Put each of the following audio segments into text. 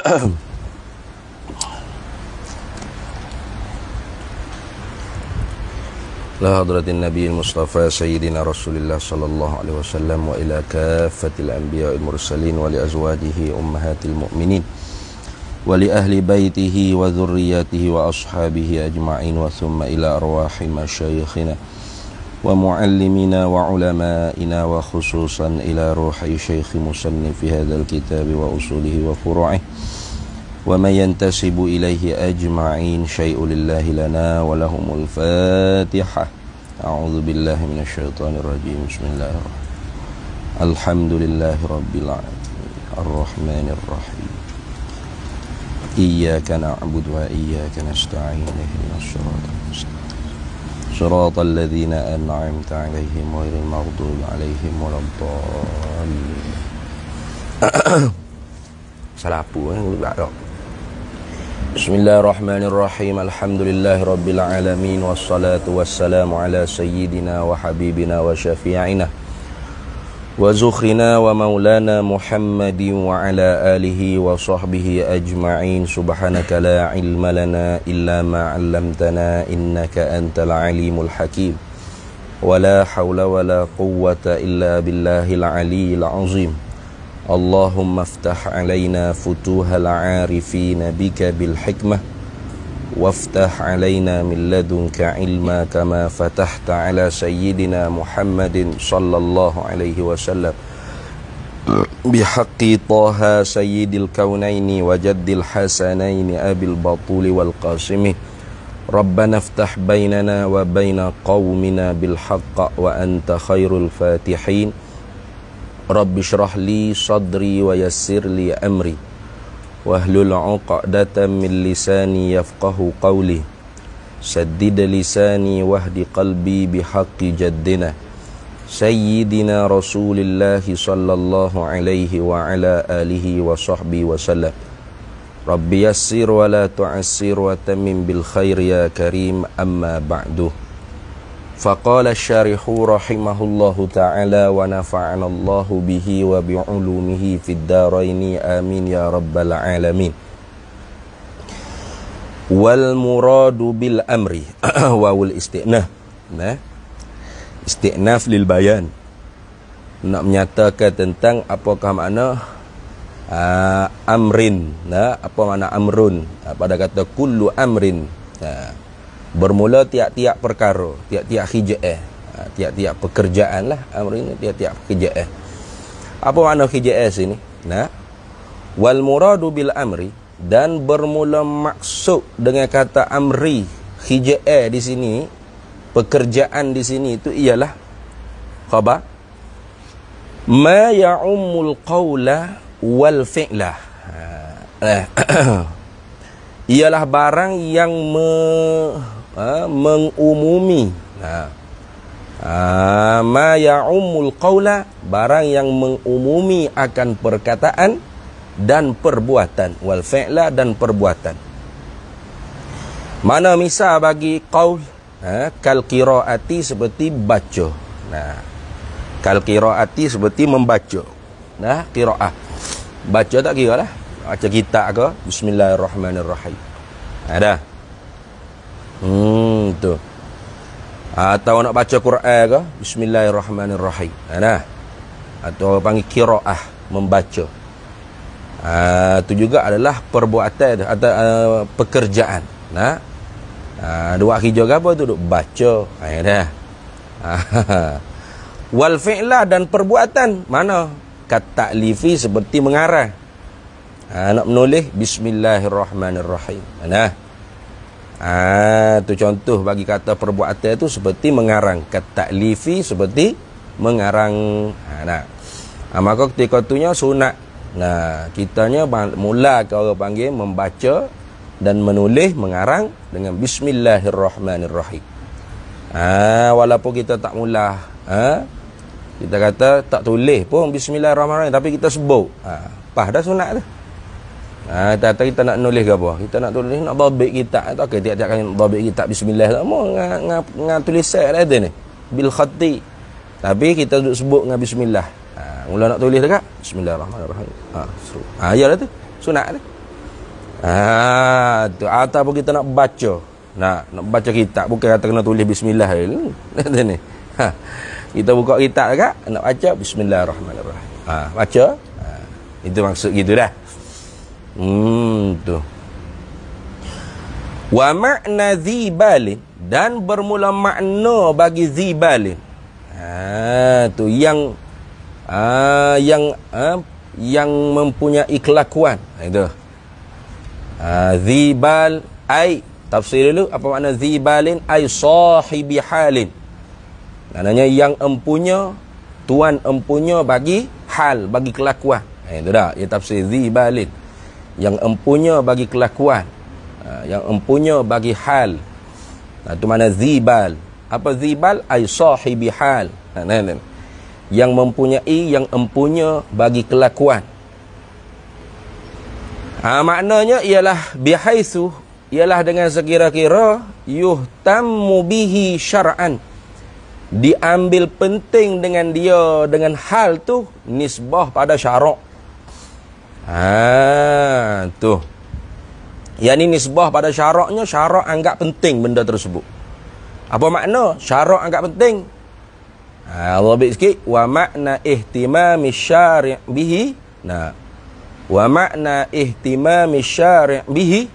لحضرة النبي المصطفى سيدنا رسول الله صلى الله عليه وسلم وإلى كافة الأنبياء المرسلين ولأزواجه أمهات المؤمنين ولأهل بيته وذرياته وأصحابه أجمعين وثم إلى أرواح مشايخنا ومعلمنا وعلمائنا وخصوصا إلى روح شيخ في هذا الكتاب وأصوله وفروعه ومن ينتسب إليه أجمعين شيء لله لنا ولهم الفاتحة أعوذ بالله من الشيطان الرجيم بسم الله الرحمن الحمد لله رب العالمين الرحمن الرحيم إياك نعبد وإياك نستعين اهدنا الصراط صراط الذين أنعمت عليهم غير المغضوب عليهم ولا الضالين بسم الله الرحمن الرحيم الحمد لله رب العالمين والصلاة والسلام على سيدنا وحبيبنا وشفيعنا وزخنا ومولانا محمد وعلى آله وصحبه أجمعين سبحانك لا علم لنا إلا ما علمتنا إنك أنت العليم الحكيم ولا حول ولا قوة إلا بالله العلي العظيم اللهم افتح علينا فتوح العارفين بك بالحكمة وافتح علينا من لدنك علما كما فتحت على سيدنا محمد صلى الله عليه وسلم بحق طه سيد الكونين وجد الحسنين أبي البطول والقاسم ربنا افتح بيننا وبين قومنا بالحق وأنت خير الفاتحين رب اشرح لي صدري ويسر لي أمري واهلل عقدة من لساني يفقه قولي سدد لساني واهد قلبي بحق جدنا سيدنا رسول الله صلى الله عليه وعلى آله وصحبه وسلم رب يسر ولا تعسر وتمم بالخير يا كريم أما بعده فقال الشارح رحمه الله تعالى ونفعنا الله به وبعلومه في الدارين آمين يا رب العالمين والمراد بالأمر وهو الاستئناف استئناف للبيان nak menyatakan tentang apakah makna uh, amrin nah apa makna amrun uh, pada kata kullu amrin nah uh, bermula tiap-tiap perkara, tiap-tiap eh, tiap-tiap pekerjaan lah, amr ha, ini tiap-tiap eh. Apa makna eh sini? Nah, wal muradu bil amri dan bermula maksud dengan kata amri eh di sini pekerjaan di sini itu ialah khabar ma yaumul qawla wal fi'la ha, eh, ialah barang yang me, ha, mengumumi ha. Ha, ma ya'umul qawla barang yang mengumumi akan perkataan dan perbuatan wal fi'la dan perbuatan mana misal bagi qawl ha, kal kiraati seperti baca nah kal kiraati seperti membaca nah kiraah baca tak kira lah baca kitab ke bismillahirrahmanirrahim ada hmm tu. Ah, atau nak baca Quran ke? Bismillahirrahmanirrahim. Ha, nah. Atau panggil kiraah, membaca. Ha, tu juga adalah perbuatan atau uh, pekerjaan. Nah. Ha, dua hijau ke apa tu? Duk baca. Ha, ya dah. Wal fi'la dan perbuatan mana? Kata lifi seperti mengarah. Ha, nak menulis Bismillahirrahmanirrahim. Nah. Ah tu contoh bagi kata perbuatan tu seperti mengarang kata lifi seperti mengarang ha nah. Ha, maka ketika tunya sunat. Nah, kitanya mula ke panggil membaca dan menulis mengarang dengan bismillahirrahmanirrahim. Ah ha, walaupun kita tak mula ha, kita kata tak tulis pun bismillahirrahmanirrahim tapi kita sebut. Ah ha, pas dah sunat dah. Ha, tak kita nak nulis ke apa? Kita nak tulis nak babik kitab tak ke tiap-tiap kali babik kita bismillah tak mau ngah ngah tulis set lah ni. Bil khati. Tapi kita duduk sebut dengan bismillah. Ha, mula nak tulis dekat bismillahirrahmanirrahim. Ha, suruh. Ha, ya lah tu. Sunat tu. Ha, tu ataupun kita nak baca. Nak nak baca kitab bukan kata kena tulis bismillah ni. Hmm, Ada ni. Ha. Kita buka kitab dekat nak baca bismillahirrahmanirrahim. Ha, baca. Ha, itu maksud gitu dah. Hmm tu. Wa makna zibalin dan bermula makna bagi zibalin. Ha tu yang ha, yang ha, yang mempunyai kelakuan. Ha, itu. Ha zibal ai tafsir dulu apa makna zibalin ai sahibi halin. Maknanya yang empunya tuan empunya bagi hal bagi kelakuan. Ha itu dah. Ya tafsir zibalin yang empunya bagi kelakuan ha, yang empunya bagi hal itu ha, mana zibal apa zibal ai sahibi hal ha, yang mempunyai yang empunya bagi kelakuan ha, maknanya ialah bihaisu ialah dengan sekira-kira yuhtammu bihi syara'an diambil penting dengan dia dengan hal tu nisbah pada syarak Ha tu. Yang ni nisbah pada syaraknya syarak anggap penting benda tersebut. Apa makna syarak anggap penting? Ha Allah bagi sikit wa makna ihtimami syari' bihi. Nah. Wa makna ihtimami syari' bihi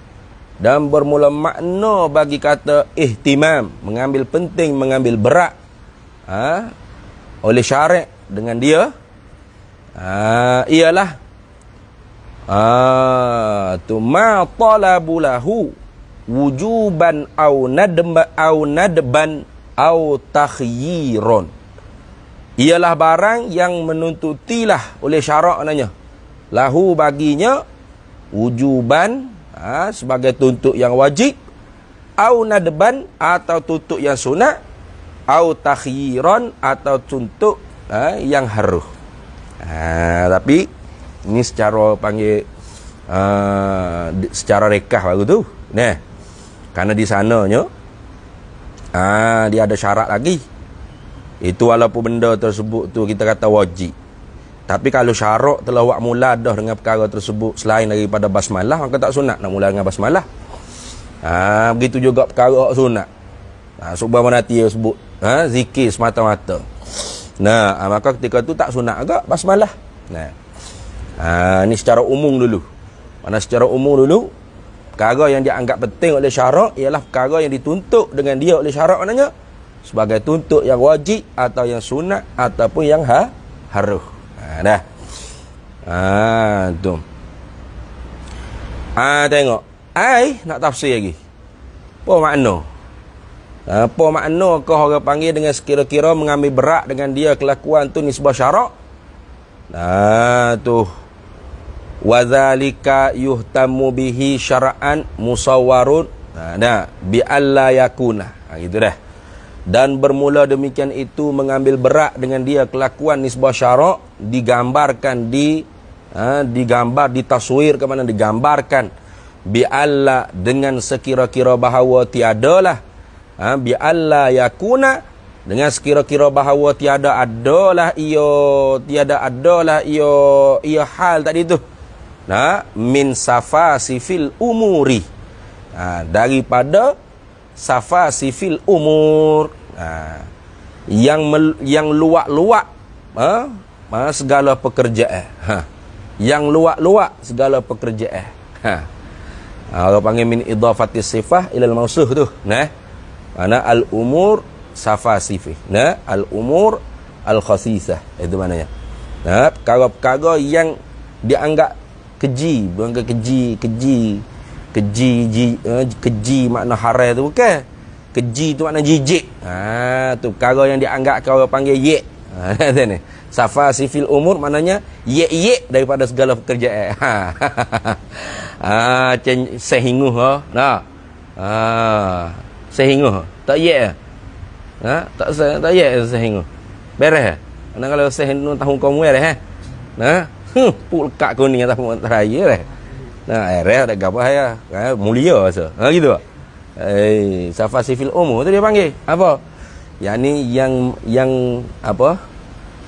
dan bermula makna bagi kata ihtimam mengambil penting mengambil berat ha? oleh syarik dengan dia ha, ialah Ah, tu ma talabu lahu wujuban aw nadba aw nadban aw takhyiron. Ialah barang yang menuntutilah oleh syarak nanya. Lahu baginya wujuban ha, sebagai tuntut yang wajib aw nadban atau tuntut yang sunat aw takhyiron atau tuntut ha, yang haruh. Ha, tapi ni secara panggil uh, secara rekah baru tu nah karena di sananya ah uh, dia ada syarat lagi itu walaupun benda tersebut tu kita kata wajib tapi kalau syarat telah awak mula dah dengan perkara tersebut selain daripada basmalah maka tak sunat nak mula dengan basmalah ah uh, begitu juga perkara awak sunat ah uh, subhan manati sebut ha uh, zikir semata-mata nah uh, maka ketika tu tak sunat agak basmalah nah Ha, ni secara umum dulu. Mana secara umum dulu, perkara yang dianggap penting oleh syarak ialah perkara yang dituntut dengan dia oleh syarak maknanya sebagai tuntut yang wajib atau yang sunat ataupun yang ha, haruh. Ha, dah. Ha, Ha, tengok. Ai nak tafsir lagi. Apa makna? Ha, apa makna kau orang panggil dengan sekira-kira mengambil berat dengan dia kelakuan tu nisbah syarak? Nah, ha, tu wa zalika yuhtamu bihi syara'an musawwarun nah, ha, nah bi alla yakuna nah, ha, gitu dah dan bermula demikian itu mengambil berat dengan dia kelakuan nisbah syarak digambarkan di eh, digambar taswir ke mana digambarkan bi alla dengan sekira-kira bahawa tiadalah ha, bi alla yakuna dengan sekira-kira bahawa tiada adalah ia tiada adalah ia ia hal tadi tu. Nah, ha? min safa sifil umuri ha, daripada safa sifil umur ha, yang yang luak-luak ha, ha segala pekerja eh? ha, yang luak-luak segala pekerjaan ha. Ha, kalau panggil min idhafati sifah ilal mausuh tu nah mana al umur safa sifih nah al umur al khasisah itu mana ya? nah kalau perkara yang dianggap keji bangga keji keji keji ji, uh, keji makna haram tu bukan keji tu makna jijik ha tu perkara yang dianggap kau panggil yek ha ni safa sifil umur maknanya yek yek daripada segala pekerjaan ha ha ceng sehinguh ha nah ha sehinguh tak yek ha tak se tak yek sehinguh beres anak kalau sehinguh tahun kau muer eh ha nah Hmm, puk lekat kuning atas pun raya lah. Nah, eh, ada gambar ya. Ah? Eh, mulia rasa. Ha, gitu tak? Eh, Safa Sifil Umur tu dia panggil. Apa? Yang ni yang, yang, apa?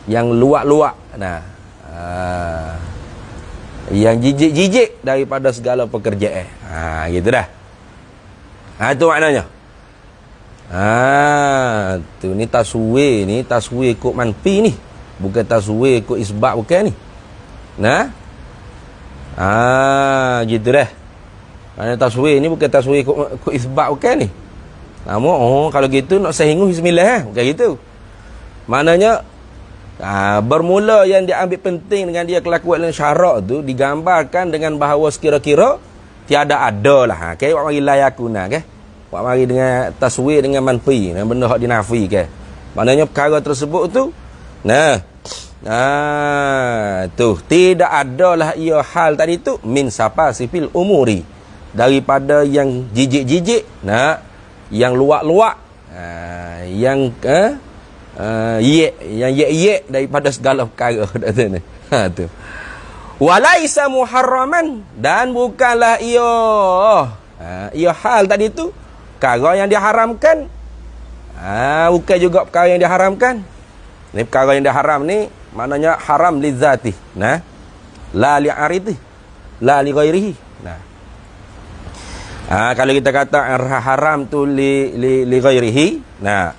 Yang luak-luak. Nah. Ah. Yang jijik-jijik daripada segala pekerjaan. Eh. Ha, gitu dah. Ha, itu maknanya. Ha, tu ni taswe ni, taswe ikut manfi ni. Bukan taswe ikut isbab bukan ni. Nah. Ah, gitu dah. Mana taswir ni bukan taswir ku, isbab bukan ni. Namo oh kalau gitu nak sehingu bismillah eh. Bukan gitu. Maknanya ah, bermula yang diambil penting dengan dia kelakuan dan syarak tu digambarkan dengan bahawa sekira-kira tiada ada lah. Ha, okay, mari layakuna okay? Buat mari dengan taswir dengan manfi, dengan benda hak dinafikan. Okay? Maknanya perkara tersebut tu nah Ah, tu tidak adalah ia hal tadi tu min sapa sipil umuri daripada yang jijik-jijik nak yang luak-luak ah, yang eh ah, ye yang ye ye daripada segala perkara dak tu ni ha tu walaisa muharraman dan bukanlah ia ah, ia hal tadi tu perkara yang diharamkan ah, bukan juga perkara yang diharamkan ini perkara yang dia haram ni, maknanya haram lizati. Nah. La aridi, La li'gairihi. Nah. Ha, kalau kita kata ha- haram tu li li li ghairihi nah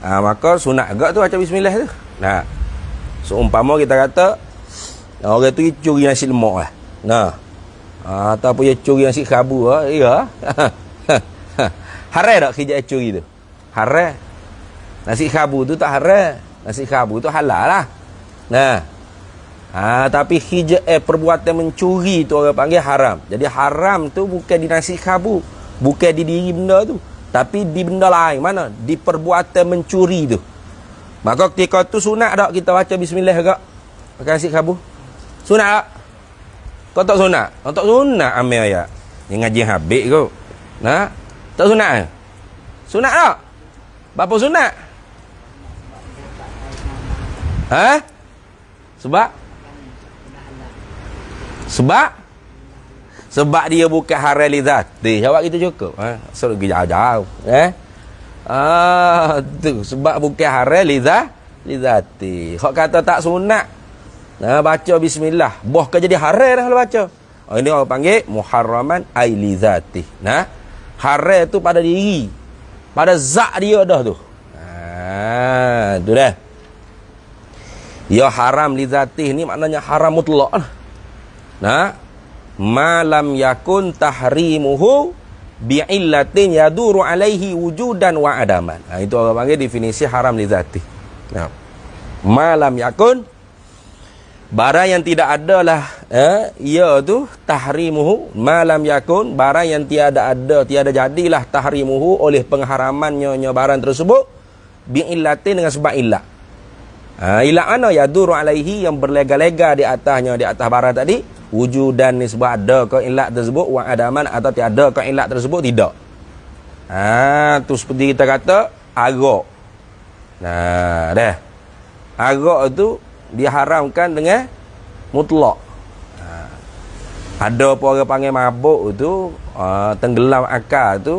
ha, maka sunat agak tu macam bismillah tu nah seumpama so, kita kata orang tu curi nasi lemak lah nah ha, ataupun dia curi nasi kabu lah ya haram tak kerja curi tu haram nasi kabu tu tak haram nasi kabu tu halal lah. Nah. Ha, tapi hija, eh, perbuatan mencuri tu orang panggil haram. Jadi haram tu bukan di nasi kabu. Bukan di diri benda tu. Tapi di benda lain. Mana? Di perbuatan mencuri tu. Maka ketika tu sunat tak kita baca bismillah tak? Pakai nasi kabu. Sunat tak? Kau tak sunat? Kau tak sunat amir ayat. Yang ngaji habis kau. Nah, tak sunat? Sunat tak? Berapa sunat? Ha? Sebab? Sebab? Sebab dia bukan haram lezat. Dia jawab kita cukup. Ha? Suruh pergi jauh-jauh. Eh? Ah, tu sebab bukan haram lezat. Lizati. Hak kata tak sunat. Nah, ha, baca bismillah. Boh ke jadi haram dah kalau baca. Oh, ini orang panggil muharraman ai lizati. Nah. Ha? Haram tu pada diri. Pada zak dia dah tu. Ah, ha, tu dah. Ya haram lizatih ni maknanya haram mutlak lah. Nah, malam yakun tahrimuhu bi'illatin yaduru alaihi wujudan wa adaman. Nah, itu orang panggil definisi haram lizatih. Nah, malam yakun barang yang tidak adalah eh ya tu tahrimuhu malam yakun barang yang tiada ada tiada jadilah tahrimuhu oleh pengharamannya barang tersebut bi'illatin dengan sebab illat. Ha, ila ana yaduru alaihi yang berlega-lega di atasnya di atas barang tadi wujudan nisbah ada ke ilah tersebut wa adaman atau tiada ke ilah tersebut tidak ha tu seperti kita kata arak nah dah arak tu diharamkan dengan mutlak ha, ada apa orang panggil mabuk tu uh, tenggelam akal tu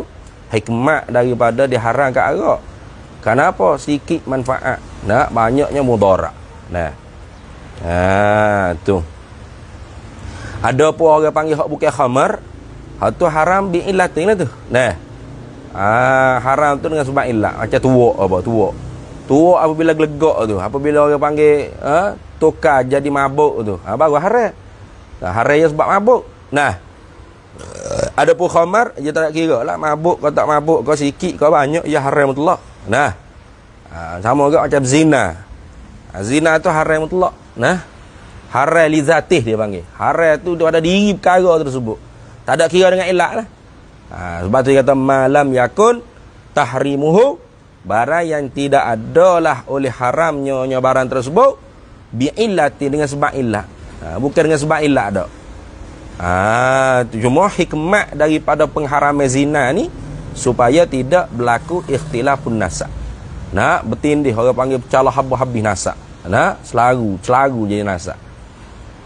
hikmat daripada diharamkan arak kenapa sikit manfaat Nah banyaknya mudarat. Nah. Ha tu. Ada apa orang panggil hak bukan khamar? Hak tu haram bi illatilah tu. Nah. Ah haram tu dengan sebab illat. Macam tuak apa tuak. Tuak apabila gelegak tu, apabila orang panggil ha tukar jadi mabuk tu. Ha ah, baru haram. Nah, haram ya sebab mabuk. Nah. Ada pun khamar, dia tak nak kira lah. Mabuk kau tak mabuk, kau sikit, kau banyak, ya haram mutlak. Nah. Ha, sama juga macam zina. Ha, zina tu haram mutlak. Nah. Haram lizatih dia panggil. Haram tu dia ada diri perkara tersebut. Tak ada kira dengan elak lah. Ha, sebab tu dia kata malam yakun tahrimuhu barang yang tidak adalah oleh haramnya nyo barang tersebut bi'illati dengan sebab illah. Ha, bukan dengan sebab illah dak. Ha, cuma hikmat daripada pengharaman zina ni supaya tidak berlaku ikhtilafun nasab. Nak betin dia orang panggil pecalah habu habis nasak. Nak selaru, selaru jadi nasak.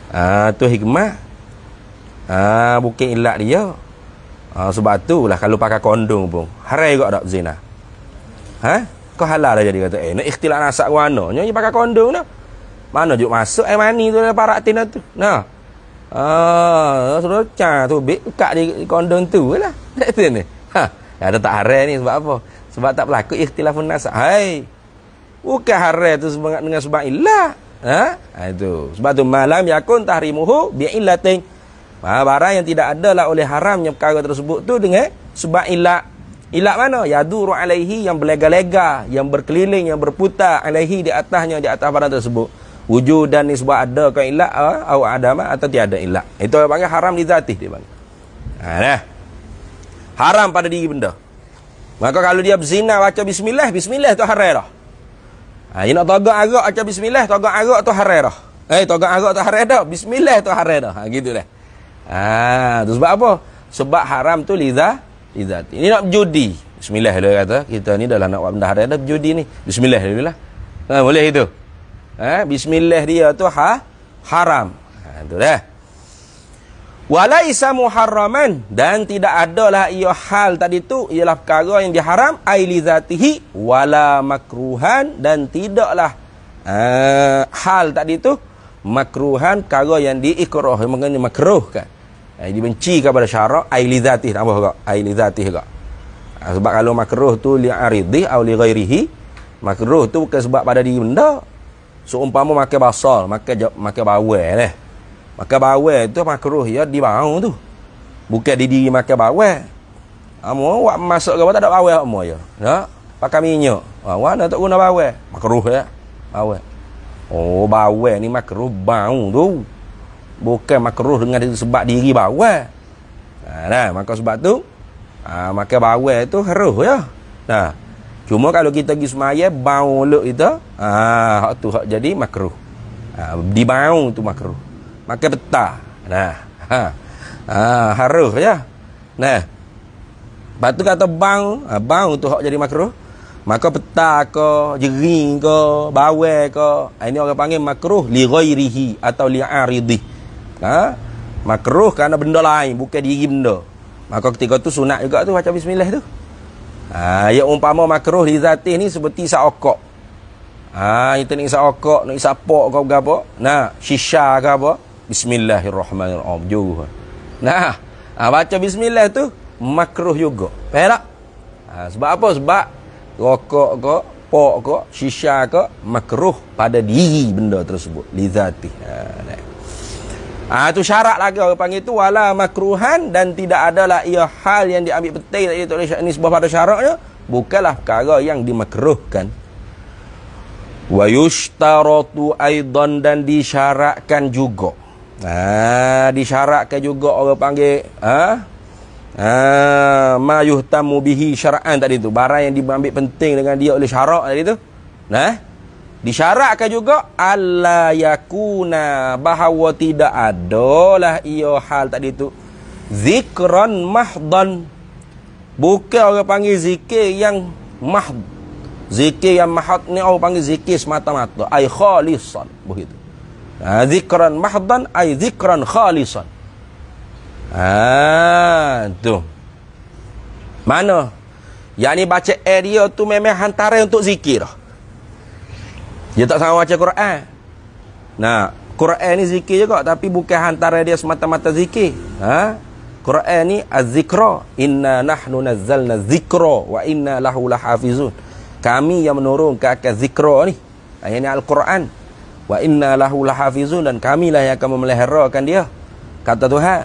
Ah uh, tu hikmah. Ah ha, uh, bukan ilat dia. Ah uh, sebab itulah kalau pakai kondom pun harai juga dak zina. Ha? Kau halal dah jadi kata eh nak ikhtilat nasak ke mana? Nyonya pakai kondom nak. Mana juk masuk air mani tu dalam parak tin tu. Nah. Ah uh, sudah cah tu bekak di kondom tu lah. Tak tin ni. Ha. Ada tak haram ni sebab apa? Sebab tak berlaku ikhtilafun nasab. Hai. Bukan haram tu semangat dengan sebab ilah. Ha? ha? Itu. Sebab tu malam yakun tahrimuhu bi'ilatin. Ha, barang yang tidak adalah oleh haramnya perkara tersebut tu dengan sebab ilah. Ilah mana? Yaduru alaihi yang berlega-lega, yang berkeliling, yang berputar alaihi di atasnya, di atas barang tersebut. Wujud dan nisbah ada ke ilah ha? atau ada atau tiada ilah. Itu yang panggil haram di zatih dia panggil. Ha, dah. Haram pada diri benda. Maka kalau dia berzina baca bismillah, bismillah tu haram dah. Ha, dia nak togak arak baca bismillah, togak arak tu haram dah. Eh, togak arak tu haram dah, bismillah tu haram dah. Ha, gitu dah. Ha, tu sebab apa? Sebab haram tu liza, liza. Ini nak berjudi. Bismillah dia kata, kita ni dah nak buat benda haram dah berjudi ni. Bismillah dia lah. Ha, boleh itu. Ha, bismillah dia tu ha, haram. Ha, tu dah. Walaisa muharraman dan tidak adalah ia hal tadi tu ialah perkara yang diharam aili zatihi wala makruhan dan tidaklah uh, hal tadi tu makruhan perkara yang diikrah mengenai makruh kan. Ai eh, dibenci kepada syarak aili zatihi tambah gak aili zatihi gak. Eh, sebab kalau makruh tu li aridhi atau li ghairihi makruh tu bukan sebab pada diri benda. Seumpama so, makan basal, makan makan bawel eh. Makan bawang tu makruh ya di bau tu. Bukan di diri makan bawang. Amo awak masuk ke tak ada bawang amo ya. Ya. Pakai minyak. Ha, ah, mana tak guna bawang? Makruh ya. Bawang. Oh, bawang ni makruh bau tu. Bukan makruh dengan sebab diri bawang. Ha, ah, nah, maka sebab tu ha, makan bawang tu haruh ya. Nah. Cuma kalau kita pergi semaya bau lu itu, ah hak tu hak jadi makruh. Ha, di bau tu makruh pakai peta. Nah. Ha. Ha haruf ya. Nah. Batu kata bang, ha, bang tu hok jadi makruh. Maka peta ke, jering ke, bawel ke, ha, ini orang panggil makruh li ghairihi atau li aridi. Ha? Makruh kerana benda lain, bukan diri benda. Maka ketika tu sunat juga tu baca bismillah tu. Ha, ya umpama makruh li zatih ni seperti saokok. Ha, itu ni okok, ni pok, ke apa. Nah, sisa ke apa. Bismillahirrahmanirrahim juga. Nah, ha, baca bismillah tu makruh juga. Faham tak? Ha, sebab apa? Sebab rokok ke, pok ke, shisha ke makruh pada diri benda tersebut, lizati. Ha, ah, Ha, tu syarat lagi orang panggil tu wala makruhan dan tidak adalah ia hal yang diambil petai tadi tu oleh ini sebab pada syaratnya bukalah perkara yang dimakruhkan wa yushtaratu aidan dan disyarakkan juga Ah, disyaratkan juga orang panggil, ah. Ah, ma yuhtamu bihi syara'an tadi tu, barang yang diambil penting dengan dia oleh syarak tadi tu. Nah. Disyaratkan juga alla yakuna bahawa tidak adalah ia hal tadi tu zikran mahdan buka orang panggil zikir yang mahd zikir yang mahad ni orang panggil zikir semata-mata ai khalisan begitu Ha, zikran mahdan ay zikran khalisan. Ah ha, tu. Mana? Yang ni baca area tu memang hantaran untuk zikir. Dia tak sama baca Quran. Nah, Quran ni zikir juga tapi bukan hantaran dia semata-mata zikir. Ha? Quran ni az-zikra. Inna nahnu nazzalna zikra wa inna lahu lahafizun. Kami yang menurunkan ke zikra ni. Ayat ni Al-Quran wa inna lahu lahafizun dan kamilah yang akan memeleherakan dia kata Tuhan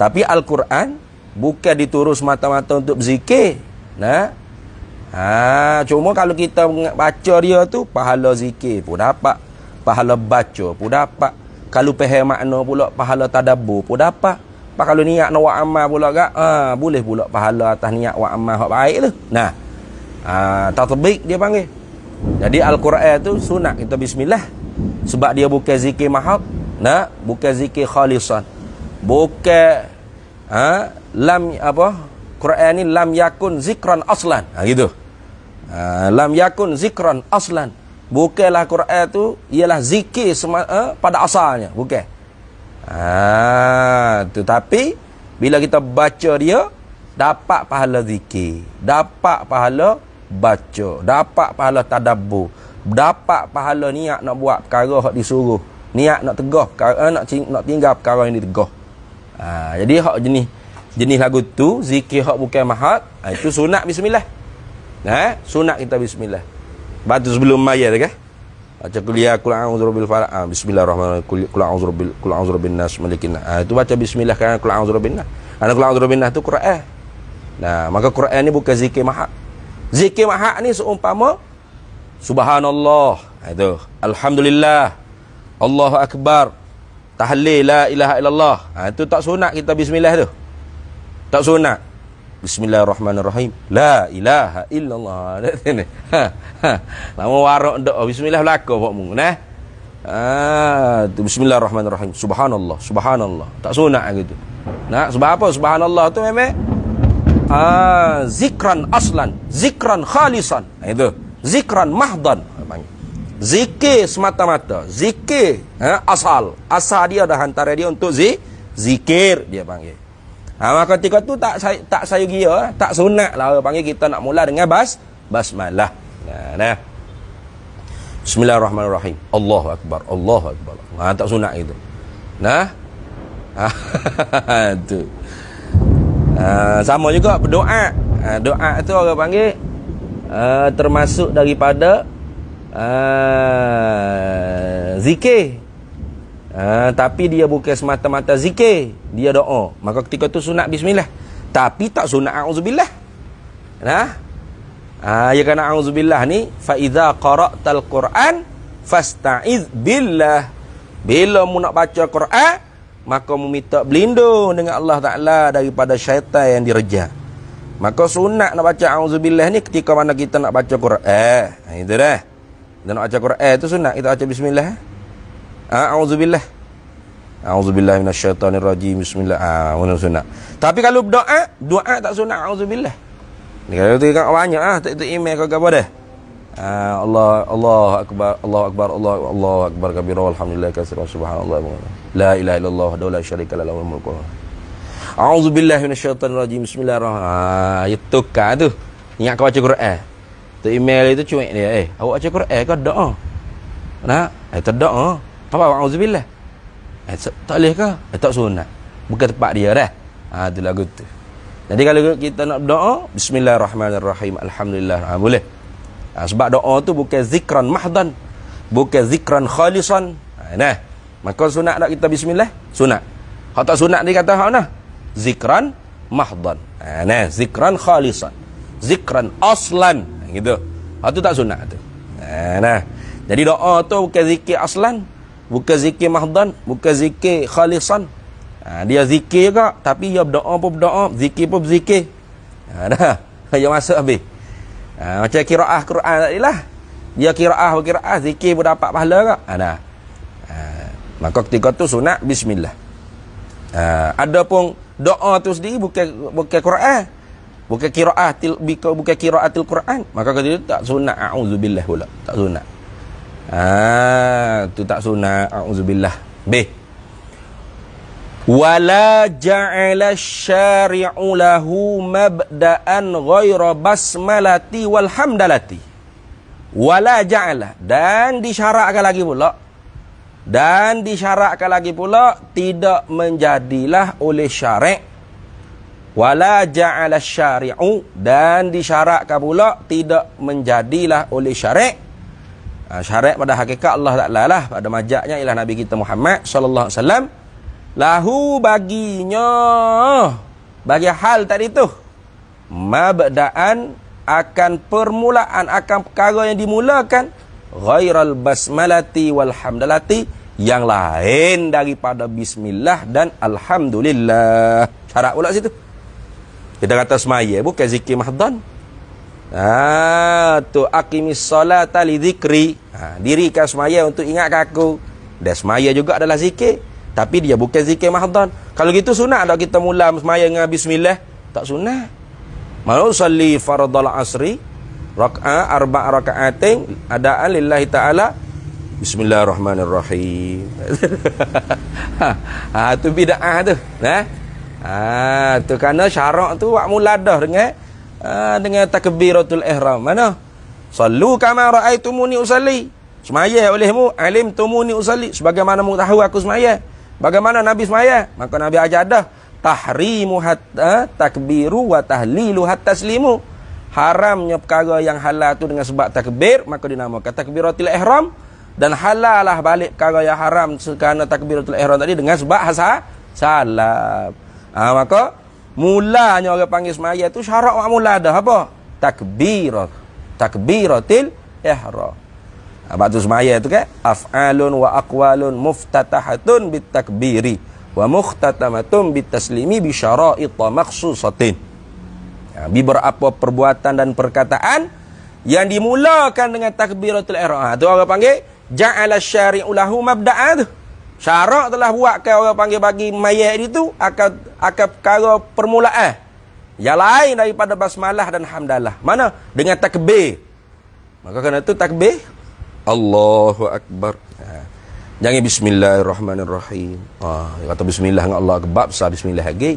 tapi Al-Quran bukan diturus mata-mata untuk berzikir nah ha cuma kalau kita baca dia tu pahala zikir pun dapat pahala baca pun dapat kalau faham makna pula pahala tadabbur pun dapat apa kalau niat nak buat amal pula gak ha boleh pula pahala atas niat buat amal hak baik tu nah ha tatbik dia panggil jadi Al-Quran tu sunat kita bismillah sebab dia bukan zikir mahab nak bukan zikir khalisan bukan ha, lam apa Quran ni lam yakun zikran aslan ha, gitu ha, lam yakun zikran aslan bukanlah Quran tu ialah zikir sema, ha, pada asalnya bukan ha, tapi bila kita baca dia dapat pahala zikir dapat pahala baca dapat pahala tadabbur dapat pahala niat nak buat perkara hak disuruh niat nak tegah perkara nak nak tinggal perkara yang ditegah ha, jadi hak jenis jenis lagu tu zikir hak bukan mahat ha, itu sunat bismillah nah ha, sunat kita bismillah batu sebelum mayat kan baca kuliah ya, qul a'udzu bil falaq ha, bismillahirrahmanirrahim qul a'udzu bil qul a'udzu bin nas malikin ha, itu baca bismillah kan qul a'udzu bin nas ana qul a'udzu bin nas tu quran nah maka quran ni bukan zikir mahat zikir mahat ni seumpama Subhanallah. Itu. Alhamdulillah. Allahu Akbar. Tahlil la ilaha illallah. Ha, itu tak sunat kita bismillah tu. Tak sunat. Bismillahirrahmanirrahim. La ilaha illallah. Ha, ha. Lama ha. warak dak. Bismillah belaka pokmu nah. Ah, bismillahirrahmanirrahim. Subhanallah, subhanallah. Tak sunat gitu. Nah, sebab apa subhanallah tu memang ah zikran aslan, zikran khalisan. Ha, itu zikran mahdan zikir semata-mata zikir ha, asal asal dia dah hantar dia untuk zi, zikir dia panggil ha, maka ketika tu tak saya, tak saya gira tak sunat lah panggil kita nak mula dengan bas basmalah nah, nah. bismillahirrahmanirrahim Allahu Akbar Allahu Akbar ha, tak sunat itu nah ha, tu ha, sama juga berdoa ha, doa tu orang panggil Eh, termasuk daripada uh, zikir. Uh, tapi dia bukan semata-mata zikir, dia doa. Maka ketika tu sunat bismillah. Tapi tak sunat auzubillah. Nah. Ah uh, ya kena auzubillah ni fa iza qara'tal quran fasta'iz billah. Bila mu nak baca Quran, maka mu minta berlindung dengan Allah Taala daripada syaitan yang direjah. Maka sunat nak baca auzubillah ni ketika mana kita nak baca Quran. Eh, ha, itu dah. Dan nak baca Quran tu sunat kita baca bismillah. Ah auzubillah. Auzubillah minasyaitanirrajim. Bismillah. Ah, mana sunat. Tapi kalau doa, doa tak sunat auzubillah. Kalau tu kan banyak ah, tak itu email kau apa dah? Ah Allah Allah akbar Allah akbar Allah Allah akbar kabira walhamdulillah kasir subhanallah la ilaha illallah wa la syarika lah, mulku auzubillahi minasyaitanirrajim bismillahirrahmanirrahim ah, itu ha, tu ingat kau baca Quran tu email itu cuik dia eh awak baca Quran kau doa nak eh tak doa apa auzubillah eh tak leh ke eh tak sunat bukan tempat dia dah ha tu lagu tu jadi kalau kita nak doa bismillahirrahmanirrahim alhamdulillah ha, boleh ha, sebab doa tu bukan zikran mahdan bukan zikran khalisan ha, nah maka sunat nak kita bismillah sunat kalau tak sunat ni kata hak nah zikran mahdan. Eh, nah, zikran khalisan. Zikran aslan. Ah, gitu. Itu ah, tak sunat tu. Eh, nah. Jadi doa tu bukan zikir aslan. Bukan zikir mahdan. Bukan zikir khalisan. Eh, dia zikir juga. Tapi dia berdoa pun berdoa. Zikir pun berzikir. Eh, nah. Dia masuk habis. Eh, macam kiraah Quran tadi lah. Dia kiraah pun kiraah. Zikir pun dapat pahala juga. Eh, nah. Eh, maka ketika tu sunat bismillah. Eh, ada pun doa tu sendiri bukan bukan Quran. Bukan qiraatil bika bukan qiraatil Quran. Maka kata dia tak sunat auzubillah pula. Tak sunat. Ah, tu tak sunat auzubillah. B. Wala ja'ala syari'u lahu mabda'an ghaira basmalati walhamdalati. Wala ja'ala dan disyaratkan lagi pula dan disyaratkan lagi pula tidak menjadilah oleh syarik wala ja'ala syari'u dan disyaratkan pula tidak menjadilah oleh syarik ha, syarik pada hakikat Allah tak lah pada majaknya ialah nabi kita Muhammad sallallahu alaihi wasallam lahu baginya bagi hal tadi tu mabda'an akan permulaan akan perkara yang dimulakan ghairal basmalati wal yang lain daripada bismillah dan alhamdulillah. Cara ulak situ. Kita kata semaya bukan zikir mahdhan. Ah ha, tu aqimis solata li dzikri. Ah ha, dirikan semaya untuk ingat aku. Dan semaya juga adalah zikir tapi dia bukan zikir mahdhan. Kalau gitu sunat dak kita mula semaya dengan bismillah? Tak sunat. Mau salli fardhal asri raka arba rakaatin ada alillahi taala bismillahirrahmanirrahim ha, ha tu bidaah tu nah ha? ha tu kerana syarak tu wak mula dah dengan ha, dengan takbiratul ihram mana sallu kama raaitumuni usali. semaya olehmu alim tumuni usali. sebagaimana mu tahu aku semaya bagaimana nabi semaya maka nabi ajar dah tahrimu hatta ha, takbiru wa tahlilu hatta taslimu haramnya perkara yang halal tu dengan sebab takbir maka dinamakan takbiratul ihram dan halal lah balik perkara yang haram kerana takbiratul ihram tadi dengan sebab hasa salam ha, maka mulanya orang panggil semaya tu syarat mula dah apa takbirat takbiratul ihram ha, sebab tu semaya tu kan af'alun wa aqwalun muftatahatun bitakbiri wa mukhtatamatun bitaslimi bisyara'ita maksusatin Ha, Bi berapa perbuatan dan perkataan yang dimulakan dengan takbiratul ihram. Ha, tu orang panggil ja'ala syari'u lahu mabda'ah. Syarak telah buatkan orang panggil bagi mayat itu akan akan perkara permulaan. Yang lain daripada basmalah dan hamdalah. Mana? Dengan takbir. Maka kerana tu takbir Allahu akbar. Ha. Jangan bismillahirrahmanirrahim. Ah, ha. kata bismillah dengan Allah kebab sah bismillah lagi. Okay?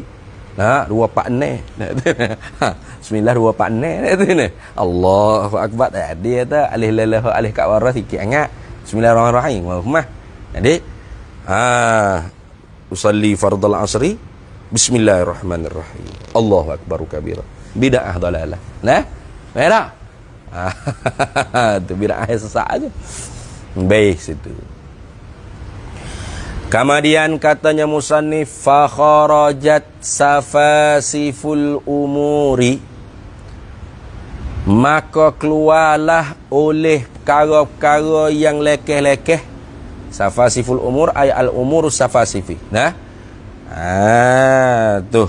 Ha, dua pak ne. Ha, bismillah dua pak ne. Allahu akbar. Eh, dia tu alih lelah, alih kat waras sikit angat. Bismillahirrahmanirrahim. Allahumma. Jadi ha usalli fardhal asri. Bismillahirrahmanirrahim. Allahu akbar kabira. Bid'ah dalalah. Nah. Merah. Ha, tu bid'ah sesat aja. Baik situ. Kemudian katanya musannif fa kharajat safasiful umuri maka keluarlah oleh perkara-perkara yang lekeh-lekeh safasiful umur ay al umur safasifi nah ah tuh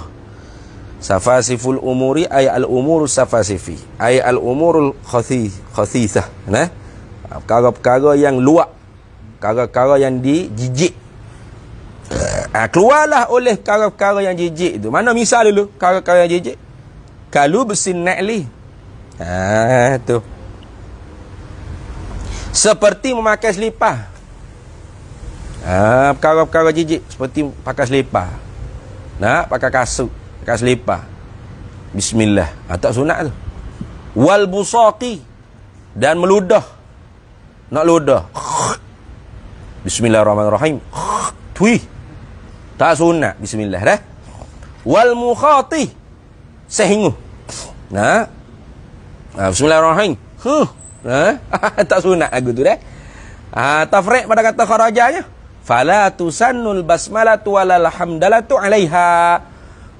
safasiful umuri ay al umur safasifi ay al umurul khathi khathisah nah perkara-perkara yang luak perkara-perkara yang dijijik Ha, keluarlah oleh perkara-perkara yang jijik tu. Mana misal dulu perkara-perkara yang jijik? Kalau bersin na'li. Ha, ah, tu. Seperti memakai selipah. Ah, ha, perkara-perkara jijik. Seperti pakai selipah. Nak pakai kasut. Pakai selipah. Bismillah. Ha, tak sunat tu. Wal busaki. Dan meludah. Nak ludah. Bismillahirrahmanirrahim. Tuih. Tak sunat. Bismillah dah. Wal mukhatih. Sehinguh. Nah. Ha, Bismillahirrahmanirrahim. Huh. Nah. tak sunat aku tu dah. Ha, tafrik pada kata kharajanya. Fala tusannul basmalatu walal hamdalatu alaiha.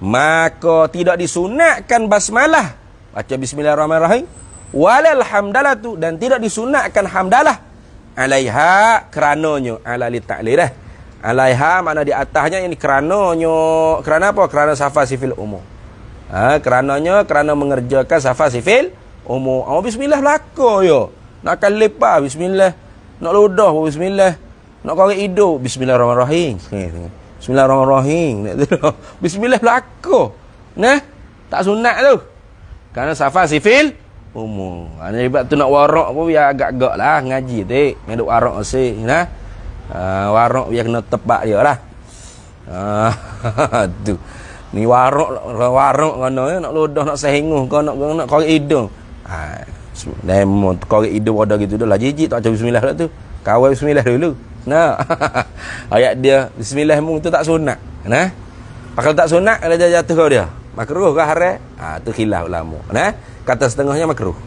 Maka tidak disunatkan basmalah. Baca Bismillahirrahmanirrahim. Walal hamdalatu. Dan tidak disunatkan hamdalah. Alaiha kerananya. Alali ta'lirah alaiha makna di atasnya ini kerananya kerana apa kerana safa sifil umum ha kerananya kerana mengerjakan safa sifil umum oh, ah, bismillah belaka yo nak kan bismillah nak ludah bismillah nak korek hidup bismillahirrahmanirrahim bismillahirrahmanirrahim bismillah belaka nah tak sunat tu kerana safa sifil umum ha ah, ibat tu nak warak pun ya agak-agak lah ngaji dik ngaduk warak asyik nah uh, warok yang kena tebak dia lah uh, tu ni warok warok kena eh, ya? nak lodoh nak sehinguh kau nak nak korek hidung ha demo korek hidung ada gitu dah lah. jijik tak macam bismillah dah tu kawal bismillah dulu nah ayat dia bismillah mu tu tak sunat nah pakal tak sunat kalau dia jatuh kau dia makruh ke haram ha tu khilaf ulama nah kata setengahnya makruh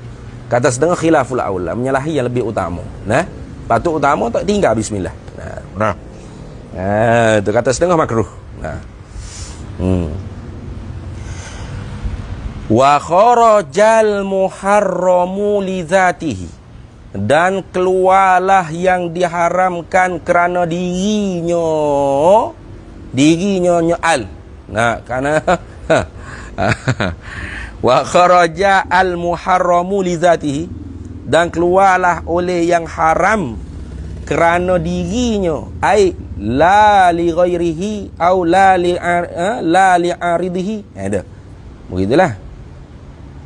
kata setengah khilaful aula menyalahi yang lebih utama nah patut utama tak tinggal bismillah Nah. Eh, ah, itu kata setengah makruh. Nah. Hmm. Wa kharajal muharramu lidzatihi. Dan keluarlah yang diharamkan kerana dirinya. Dirinya nyal. Nah, karena wa kharaja al muharramu lidzatihi dan keluarlah oleh yang haram kerana dirinya ai la li ghairihi au la li ha, la li aridihi ha, ada begitulah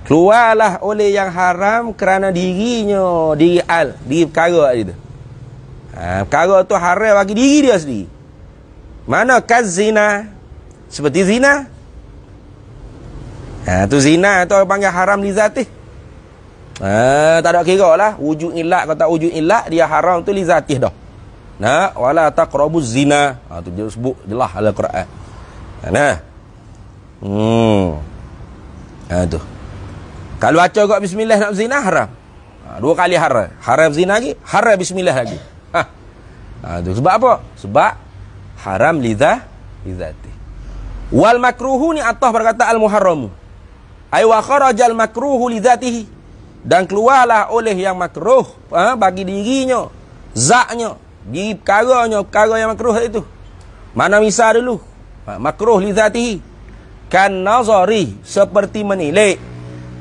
keluarlah oleh yang haram kerana dirinya diri al diri perkara gitu ha perkara tu haram bagi diri dia sendiri mana kaz zina seperti zina ha tu zina tu orang panggil haram li zatih Ha, tak ada kira lah. Wujud ilat, kata tak wujud ilat, dia haram tu lizatih dah. Nah, wala taqrabu zina. Ha, tu dia sebut jelah dalam Quran. Ha, nah. Hmm. Ha, tu. Kalau baca kau bismillah nak zina haram. Ha, dua kali haram. Haram zina lagi, haram bismillah lagi. Ha. ha tu sebab apa? Sebab haram lizah lizatih. Wal makruhu ni atah berkata al muharramu Ai wa kharaja al-makruhu lizatihi. Dan keluarlah oleh yang makruh ha, bagi dirinya, zaknya, diri perkaranya, perkara yang makruh itu. Mana misal dulu? Ha, makruh li zatihi. Kan nazari, seperti menilik.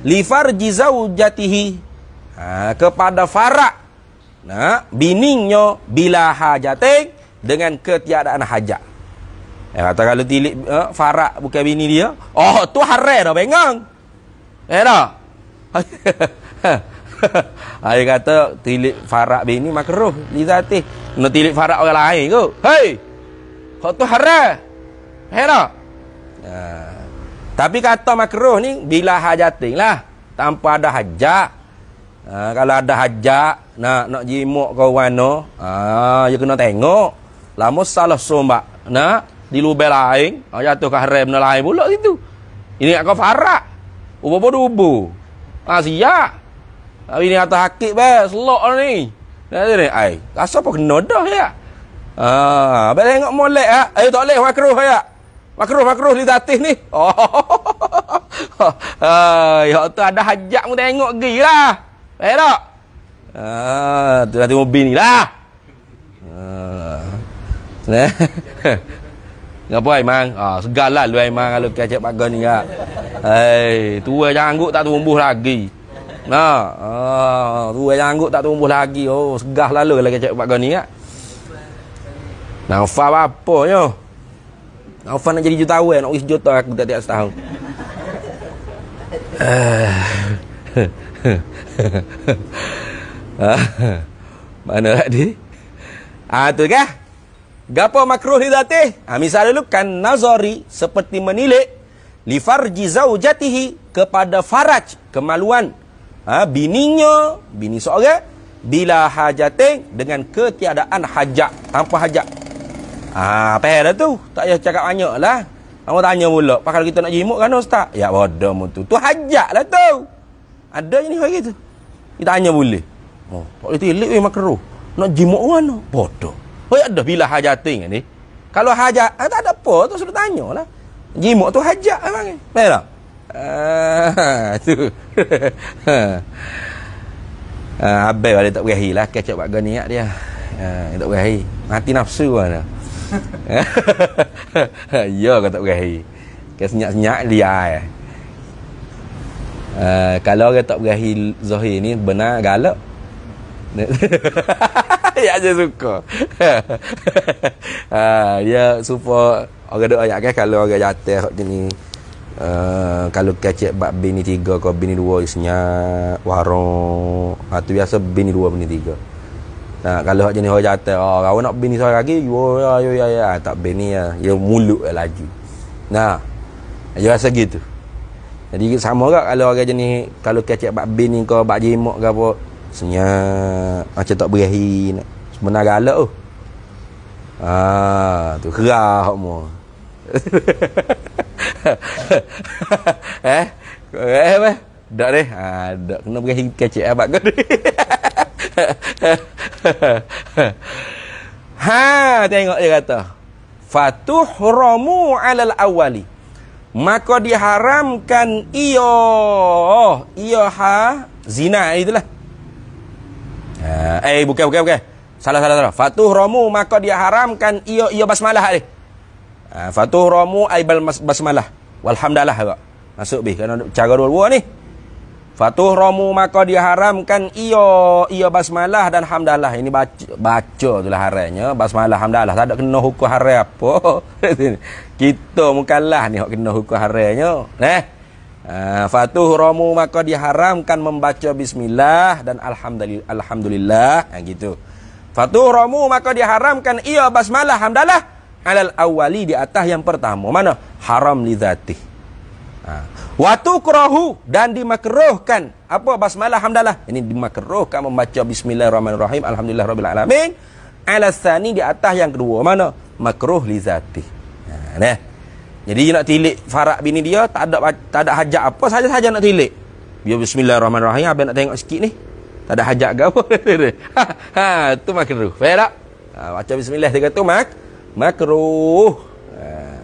Li farji zaujatihi. Ha, kepada farak. Nah, bininya bila hajatik dengan ketiadaan hajat. Eh, kata kalau tilik eh, farak bukan bini dia. Oh, tu harai dah bengang. Eh, dah. Saya ha. kata tilik farak bini makruh lizatih. Nak tilik farak orang lain ke? Hei. Kau tu haram. Hera. Ha. Tapi kata makruh ni bila hajating lah. Tanpa ada hajat. Ha, kalau ada hajat nak nak jimuk kau mana, ha, dia kena tengok. Lama salah sombak. Nak di lubel lain, ha, tu ke haram benda lain pula gitu. Ini nak kau farak. ubu-ubu, ubo ha, siap. Abi lah ni atas hakik ba, selok ni. Dah ni ai. Rasa apa kena dah ya. Ah, abang tengok molek ah. Ya. Ayuh tak boleh makruh ya. Makruh makruh di tatih ni. Oh. Ah, ya tu ada hajak mu tengok gilah. Baik tak? Ah, tu nanti mobil ni lah. Ah. Ne. Eh? Ngapo mang? Ah, segala lu ai mang kalau kacak pagar ni ya. Hai, tua jangan angguk tak tumbuh lagi. Ha, ah, tu janggut tak tumbuh lagi. Oh, segah lalu lah kecek buat kau ni kak. Ya. Naufal apa yo? Naufal nak jadi jutawan, wen, nak wis juta aku tak tiap setahun. Ah. Mana tadi? Ah tu kah? Gapo makruh ni zati? Ah misal dulu kan nazari seperti menilik li farji zaujatihi kepada faraj kemaluan ha, bininya, bini seorang, bila hajatin dengan ketiadaan hajat, tanpa hajat. Ah, ha, apa dah tu? Tak payah cakap banyak lah. Kamu tanya pula, pakar kita nak jimuk kan Ustaz? Ya, bodoh pun tu. Tu hajat lah tu. Ada je ni hari tu. Kita tanya boleh. Oh, tak boleh tilik weh makro. Nak jimuk mana? Bodoh. Oh, ya dah bila hajatin kan, ni. Kalau hajat, ha, tak ada apa tu. Sudah tanya lah. Jimuk tu hajat memang. Faham tak? Ah, tu. ha. Ah, habis balik tak berahi lah. Kacau buat gani niat dia. Ah, tak berahi. Mati nafsu lah. ya, yeah, kau tak berahi. Kau senyak-senyak dia. Eh. Uh, kalau orang tak berahi Zohir ni benar galak. ya je suka. ha, uh, dia super orang doa ayat kan eh? kalau orang jatuh hok ni Uh, kalau kecek bab bini tiga ke bini dua isnya warung atau ah, biasa bini dua bini tiga nah kalau hak jenis hoja ate oh kau nak bini sore lagi yo yo ya, yo ya, ya ah, tak bini ya yo muluk ya, laju nah dia rasa gitu jadi sama gak kalau orang jenis kalau kecek bab bini ke bab jimok ke apa isnya macam tak berahi nak sebenar galak oh. ah tu kerah hak mu eh? Eh, apa? Tak ni? Ha, ah, tak kena pergi kecik lah, Pak Kod. ha, tengok dia kata. Fatuh romu alal awali. Maka diharamkan iyo. Oh, iyo ha. Zina, itulah. Ha, eh, bukan, bukan, bukan. Salah, salah, salah. Fatuh romu, maka diharamkan iyo, iyo basmalah. Eh. Ha, Fatuh romu, aibal basmalah. Walhamdulillah agak. Masuk bih Kena cara dua-dua ni. Fatuh romu maka diharamkan iyo iyo basmalah dan hamdalah. Ini baca, baca tu lah harainya. Basmalah, hamdalah. Tak ada kena hukum harai apa. Kita mukalah ni yang kena hukum harainya. Eh? Ah, Fatuh romu maka diharamkan membaca bismillah dan alhamdulillah. Yang ah, gitu. Fatuh romu maka diharamkan iyo basmalah, hamdalah alal awali di atas yang pertama mana haram lidzatih ha watu krahu dan dimakruhkan apa basmalah alhamdulillah ini dimakruhkan membaca bismillahirrahmanirrahim alhamdulillah rabbil alamin alasani di atas yang kedua mana makruh lidzatih ha nah jadi nak tilik farak bini dia tak ada tak ada hajat apa saja-saja nak tilik biar bismillahirrahmanirrahim abang nak tengok sikit ni tak ada hajat ke apa ha, ha makruh faham tak ha, baca bismillah dia kata tu makruh makruh. Ah.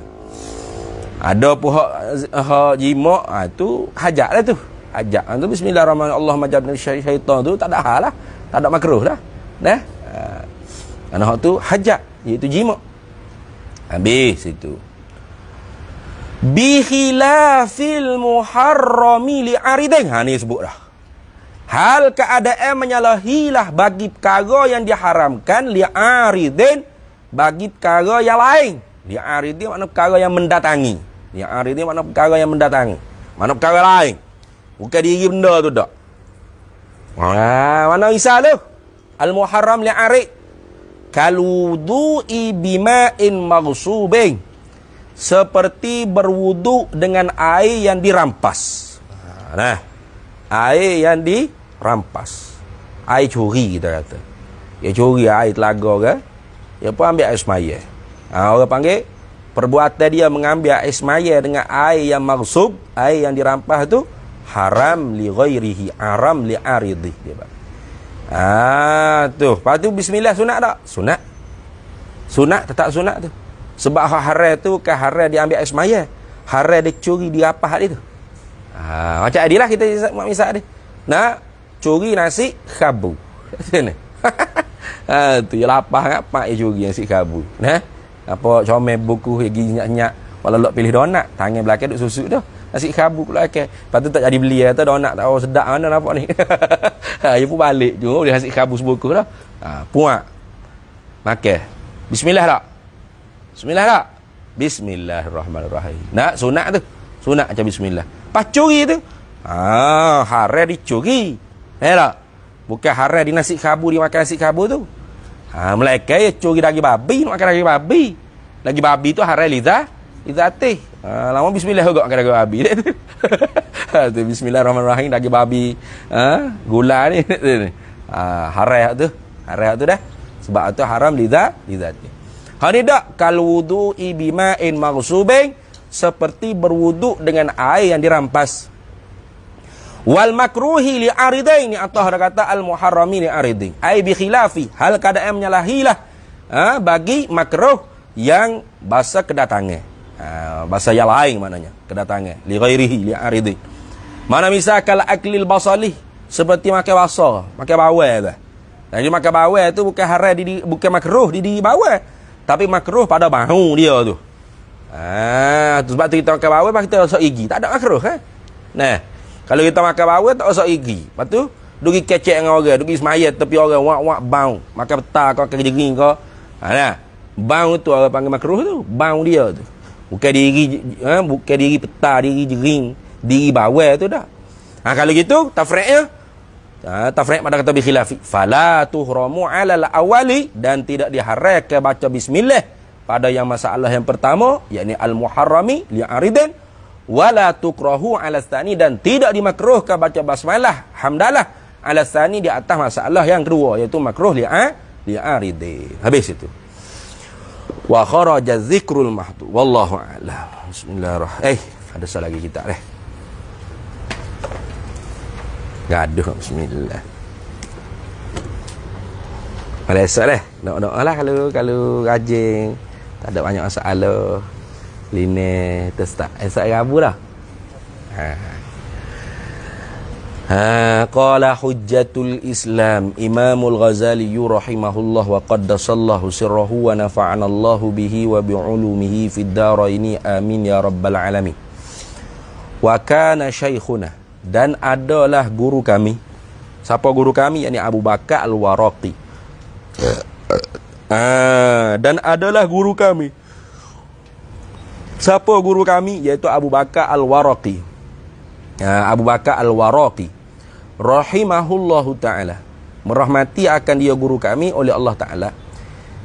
Ada pun hak eh, ha, jima ha, tu hajatlah tu. Hajat lah ah, tu bismillahirrahmanirrahim Allah majad syaitan tu tak ada hal lah. Tak ada makruh lah. dah. Nah. Ha. Anak tu hajat iaitu jima. Habis situ. Bi fil muharrami li aridain. Ha ni sebut dah. Hal keadaan menyalahilah bagi perkara yang diharamkan li aridain bagi perkara yang lain. Dia hari dia makna perkara yang mendatangi. Dia hari dia makna perkara yang mendatangi. Makna perkara lain. Bukan diri benda tu tak. Ah, ha, mana risau tu? Al-Muharram li'arid. Kaludu'i bima'in maghsubin. Seperti berwudu dengan air yang dirampas. Ha, nah, air yang dirampas. Air curi kita kata. Ya curi air telaga ke? Kan? dia pun ambil air semaya. Ha, orang panggil, perbuatan dia mengambil air semaya dengan air yang maksub, air yang dirampah tu haram li ghairihi, haram li aridih. Dia panggil. Ah ha, tu, lepas tu bismillah sunat tak? Sunat. Sunat tetap sunat tu. Sebab haram tu ke haram dia ambil ismaya. Haram dia curi di apa hal itu? Ha, macam adilah kita buat misal dia. Nak curi nasi khabu. Sini. ha tu ya lapah rapat ya juri yang si kabu nah eh? apa comel buku eh, gigi nyak-nyak walau lok pilih donat tangan belakang duk susuk dah nasi kabu pula ke lepas tu tak jadi beli ya tu donat tak oh, sedap mana nampak ni ha ya pun balik tu boleh nasi kabu sebuku dah ha puak makan bismillah tak bismillah tak bismillahirrahmanirrahim nak sunat tu sunat macam bismillah pas curi tu ha hare dicuri eh tak Bukan haram di nasi kabur dia makan nasi kabur tu. Ha, Melaka ya curi daging babi, nak makan lagi babi. lagi babi tu haram liza, lizati. Ha, lama bismillah juga makan lagi babi. Ha, tu bismillahirrahmanirrahim lagi babi. Ha, gula ni. ha, haram tu. Haram tu dah. Sebab tu haram liza, lizati. Ha ni dak kalwudu ibima in maghsubin seperti berwuduk dengan air yang dirampas wal makruhi li aridaini atau ada kata al muharrami li aridi ai bi khilafi hal kada em nyalahilah ha, bagi makruh yang bahasa kedatangan ha, bahasa yang lain maknanya kedatangan li ghairihi li aridi mana misal aklil basali seperti makan baso makan bawel tu dan dia makan bawel tu bukan haram di bukan makruh di di bawel tapi makruh pada bahu dia tu ah ha, sebab tu kita makan bawel kita rasa gigi tak ada makruh eh nah kalau kita makan bawang tak usah gigi. Lepas tu duri kecek dengan orang, duri semaya tepi orang wak-wak bau. Makan petah kau kaki jering kau. Ha nah. Bau tu orang panggil makruh tu. Bau dia tu. Bukan diri ha? bukan diri petah, diri jering, diri bawang tu dah. Ha kalau gitu tafreknya ha, tafrek pada kata bikhilaf fala tuhramu alal awali dan tidak diharamkan baca bismillah pada yang masalah yang pertama yakni al-muharrami li'aridin wala tukrahu ala tsani dan tidak dimakruhkan baca basmalah hamdalah ala tsani di atas masalah yang kedua iaitu makruh li'a li'aridi habis itu wa kharaja dzikrul mahdu wallahu a'lam bismillahirrahmanirrahim eh ada salah lagi kita deh gaduh bismillah Malaysia lah. Doa-doa lah kalau, kalau rajin. Tak ada banyak masalah. Lina terstak Esok eh, Rabu lah ha. ha Qala hujjatul Islam Imamul Ghazali Yurahimahullah Wa qaddasallahu sirrahu Wa nafa'anallahu bihi Wa bi'ulumihi Fiddara ini Amin Ya Rabbal Alamin Wa kana syaykhuna Dan adalah guru kami Siapa guru kami? Yang Abu Bakar Al-Waraqi Ah, dan adalah guru kami Siapa guru kami? Iaitu Abu Bakar Al-Waraqi. Ya, Abu Bakar Al-Waraqi. Rahimahullahu ta'ala. Merahmati akan dia guru kami oleh Allah ta'ala.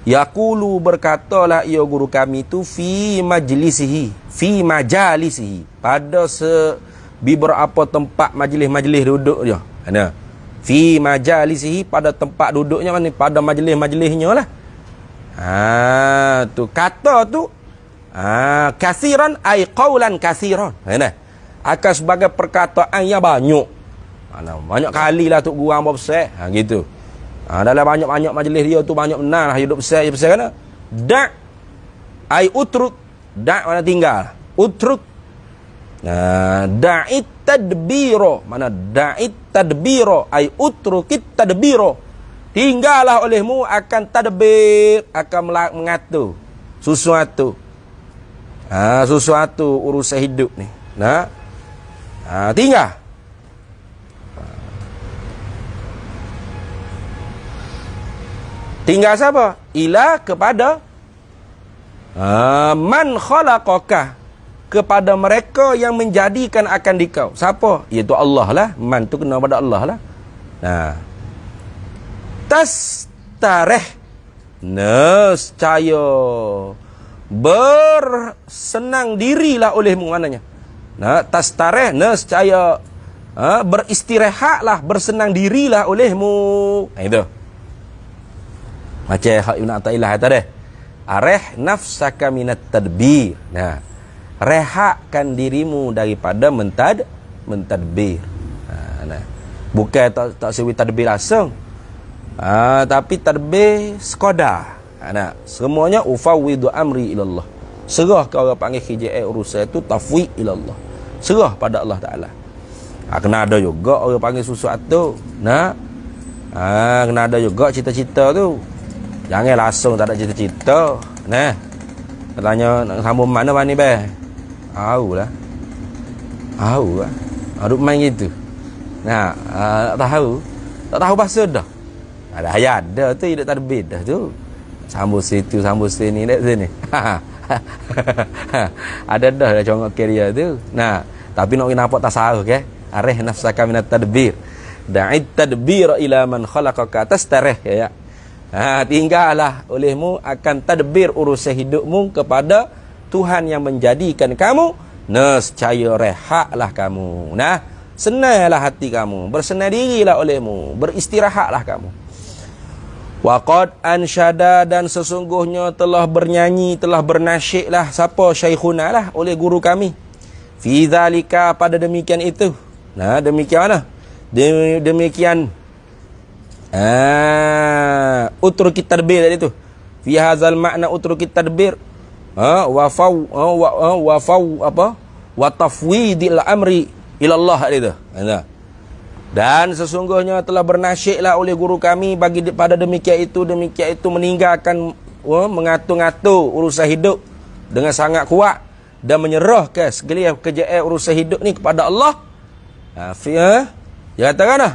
Yaqulu berkatalah ia guru kami itu fi majlisihi. Fi majalisihi. Pada se beberapa tempat majlis-majlis duduk dia. Mana? Fi majalisihi pada tempat duduknya mana? Pada majlis-majlisnya lah. Ha, tu kata tu Ha, kasiran ai qawlan kasiran. Ya Akan sebagai perkataan yang banyak. Mana ha, banyak kali lah tok guru ambo besar. Ha gitu. Ha, dalam banyak-banyak majlis dia tu banyak benar lah hidup besar besar kena. Kan, da ai utruk da mana tinggal. Utruk Ha da'i tadbiro mana da'i tadbiro ai utrukit tadbiro tinggallah olehmu akan tadbir akan mengatur sesuatu ha, sesuatu urusan hidup ni nah ha, tinggal tinggal siapa ila kepada ha, man khalaqaka kepada mereka yang menjadikan akan dikau siapa iaitu Allah lah man tu kena pada Allah lah nah ha. tas tareh nescaya bersenang dirilah olehmu maknanya. Nah, tastareh nescaya ha, beristirahatlah, bersenang dirilah olehmu. Nah, itu. Macam hak Ibn Atta'illah kata ada. Areh nafsaka minat tadbir. Nah, rehakkan dirimu daripada mentad mentadbir. Nah, ha, nah. Bukan tak, tak sewi tadbir langsung. Ah, tapi tadbir sekodah. Ha, nah, semuanya ufawidu amri ilallah. Serah kau orang panggil kerja urusan itu tafwid ilallah. Serah pada Allah Taala. Ha, kena ada juga orang panggil susu atau nak. Ha, kena ada juga cita-cita tu. Jangan langsung tak ada cita-cita. Nah. katanya nak sambung mana mana be. Aulah. Aulah. Aduk ha, main gitu. Nah, uh, ha, tak tahu. Tak tahu bahasa dah. Ada ayat dah tu hidup tak ada beda tu sambung situ sambung sini dekat sini ada dah dah congok keria tu nah tapi nak kena nampak tasawuf ke areh nafsaka min tadbir da'id tadbir ila man khalaqaka tastareh ya, ya. Ha, tinggallah olehmu akan tadbir urus hidupmu kepada Tuhan yang menjadikan kamu nescaya rehatlah kamu nah senailah hati kamu bersenang olehmu beristirahatlah kamu Waqad ansyada dan sesungguhnya telah bernyanyi, telah bernasyiklah siapa syaikhuna lah oleh guru kami. Fi zalika pada demikian itu. Nah, demikian mana? demikian ah ha, utru kita debir tadi tu. Fi hazal makna utru kita debir. Ha, ha wa ha, fau wa apa? Wa tafwidil amri ila tadi tu. Nah. Dan sesungguhnya telah bernasyiklah oleh guru kami bagi pada demikian itu, demikian itu meninggalkan mengatur-ngatur urusan hidup dengan sangat kuat dan menyerahkan segala kerja urusan hidup ni kepada Allah. Afia, ha, ha? dia ya, kata kan? Lah.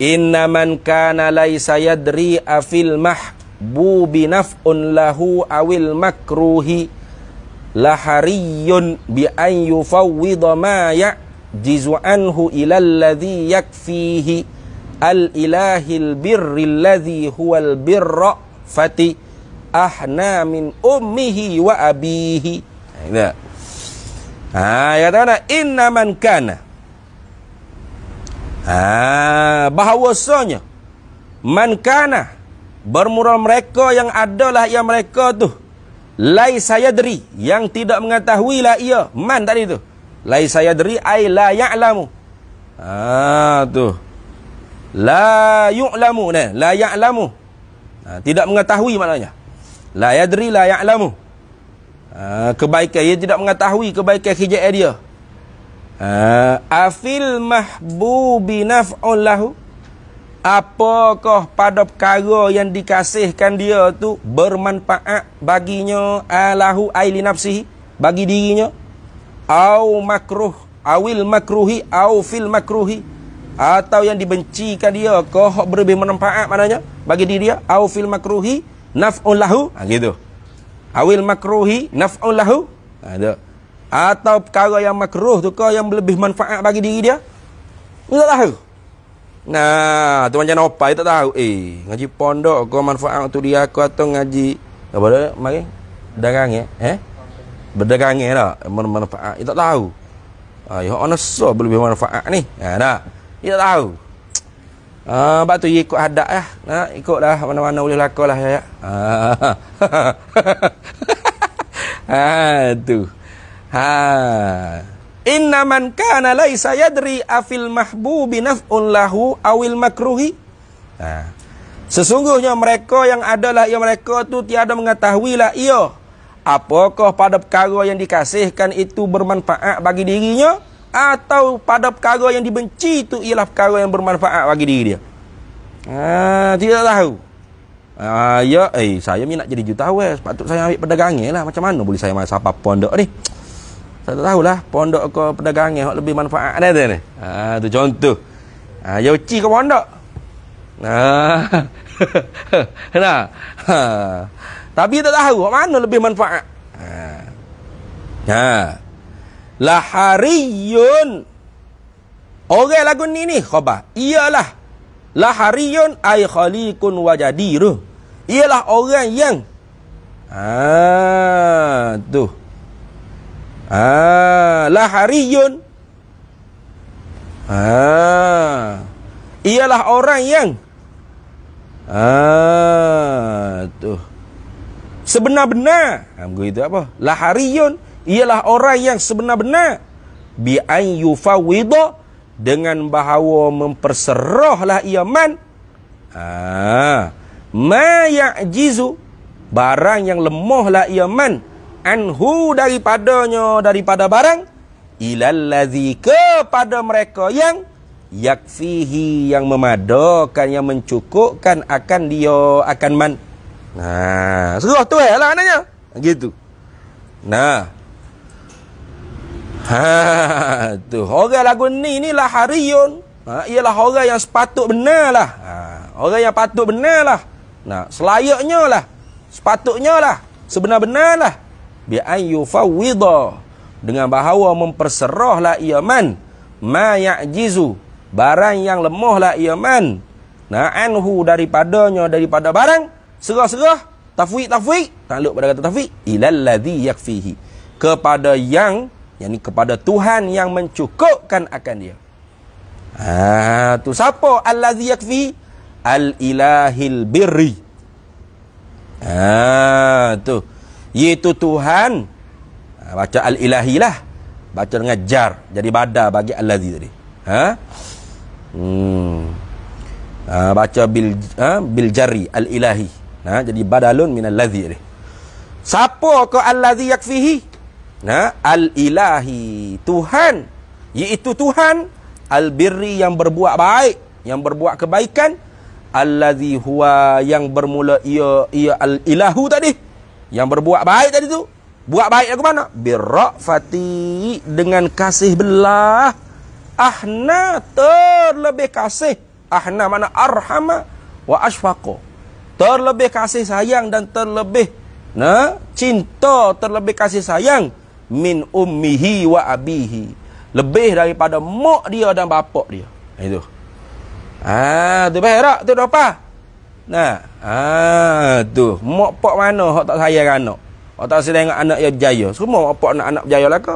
Inna man kana laisa yadri afil mah bu binafun lahu awil makruhi lahariyun bi an ya' Jizu anhu ila alladhi yakfihi al al birri alladhi al birra fati ahna min ummihi wa abihi ha ha ya kata inna man kana ha bahwasanya man kana bermural mereka yang adalah yang mereka tu lai saya dari yang tidak mengetahui lah ia man tadi tu lai saya dari ay la ya'lamu ah tu la yu'lamu ni la ya'lamu ha, tidak mengetahui maknanya la yadri la ya'lamu ha, kebaikan dia tidak mengetahui kebaikan kejak dia ha, afil mahbubi naf'ul lahu apakah pada perkara yang dikasihkan dia tu bermanfaat baginya alahu aili nafsihi bagi dirinya au makruh awil makruhi au fil makruhi atau yang dibencikan dia ke hak berlebih manfaat maknanya bagi diri dia au fil makruhi naf'un lahu ha, gitu awil makruhi naf'un lahu ha, gitu. atau perkara yang makruh tu ke yang lebih manfaat bagi diri dia tak tahu nah tu macam apa dia tak tahu eh ngaji pondok ke manfaat untuk dia ke atau ngaji apa dia mari darang ya eh berderangis tak lah. bermanfaat dia tak tahu ha, ah, ya dia orang nasa boleh bermanfaat ni ha, tak dia tak tahu ha, sebab tu dia ikut hadap lah ha, ikut mana-mana boleh lakar lah, ya, ya. Ah. ha, tu ha. inna man kana laisa yadri afil mahbubi naf'un lahu awil makruhi ha. sesungguhnya mereka yang adalah ia mereka tu tiada mengetahui lah ia Apakah pada perkara yang dikasihkan itu bermanfaat bagi dirinya atau pada perkara yang dibenci itu ialah perkara yang bermanfaat bagi diri dia? Ha, tidak tahu. Ha, ya, eh, saya minat jadi jutawan. Patut saya ambil pedagangnya lah. Macam mana boleh saya masuk apa pondok ni? Saya tak tahulah. Pondok ke pedagangnya yang lebih manfaat ni. Itu ha, tu contoh. Ha, ya, uci ke pondok? Ha, nah. Ha. Tapi tak tahu mana lebih manfaat. Ha. ha. La hariyun. Orang lagu ni ni khabar. Iyalah. La hariyun ai wajadiru. wajadir. Iyalah orang yang ha tu. Ha la hariyun. Ha. Iyalah orang yang ha tu sebenar-benar hamgu itu apa lahariyun ialah orang yang sebenar-benar bi ay yufawwid dengan bahawa memperserahlah ia man ah ma ya'jizu barang yang lemahlah ia man anhu daripadanya daripada barang ilallazi kepada mereka yang yakfihi yang memadakan yang mencukupkan akan dia akan man Nah, serah tu eh lah anaknya. Gitu. Nah. Ha, tu. Orang lagu ni ni lah Harion. Ha, ialah orang yang sepatut benar lah. Ha, orang yang patut benar lah. Nah, selayaknya lah. Sepatutnya lah. Sebenar-benar lah. Bi'an yufawidha. Dengan bahawa memperserahlah ia man. Ma ya'jizu. Barang yang lemah lah ia man. Na'anhu daripadanya, daripada barang. Barang serah-serah tafwid tafwid takluk pada kata tafwid ilallazi yakfihi kepada yang yakni kepada Tuhan yang mencukupkan akan dia ah ha, tu siapa allazi yakfi ilahil birri ah ha, tu iaitu Tuhan ha, baca al-ilahilah, baca dengan jar jadi badal bagi allazi tadi ha hmm ha, baca bil ha, bil jari ilahi Ha, jadi badalun minal ladzi ni. Siapa ke allazi yakfihi? Ha, al-ilahi, Tuhan. Iaitu Tuhan al-birri yang berbuat baik, yang berbuat kebaikan, allazi huwa yang bermula ia ia al-ilahu tadi. Yang berbuat baik tadi tu. Buat baik aku mana? Birrafati dengan kasih belah. Ahna terlebih kasih. Ahna mana arhama wa asfaqah terlebih kasih sayang dan terlebih na cinta terlebih kasih sayang min ummihi wa abihi lebih daripada mak dia dan bapak dia ha, itu ah tu berak tu apa nah ah tu mak pak mana hok tak sayang anak hok tak sayang anak dia berjaya semua mak pak nak anak berjaya lah ke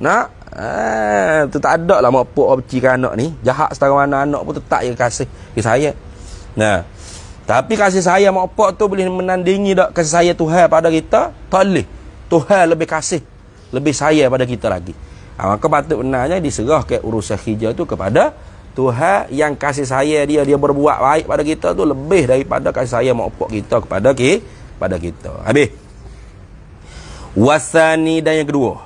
nak ah tu tak ada lah mak pak kecil anak ni jahat setara mana anak pun tetap dia kasih dia sayang nah tapi kasih saya makpak tu boleh menandingi tak kasih saya Tuhan pada kita? Tak boleh. Tuhan lebih kasih. Lebih sayang pada kita lagi. Ha, maka patut benarnya diserah ke urusan hijau tu kepada Tuhan yang kasih saya dia. Dia berbuat baik pada kita tu lebih daripada kasih saya makpak kita kepada ke, pada kita. Habis. Wasani dan yang kedua.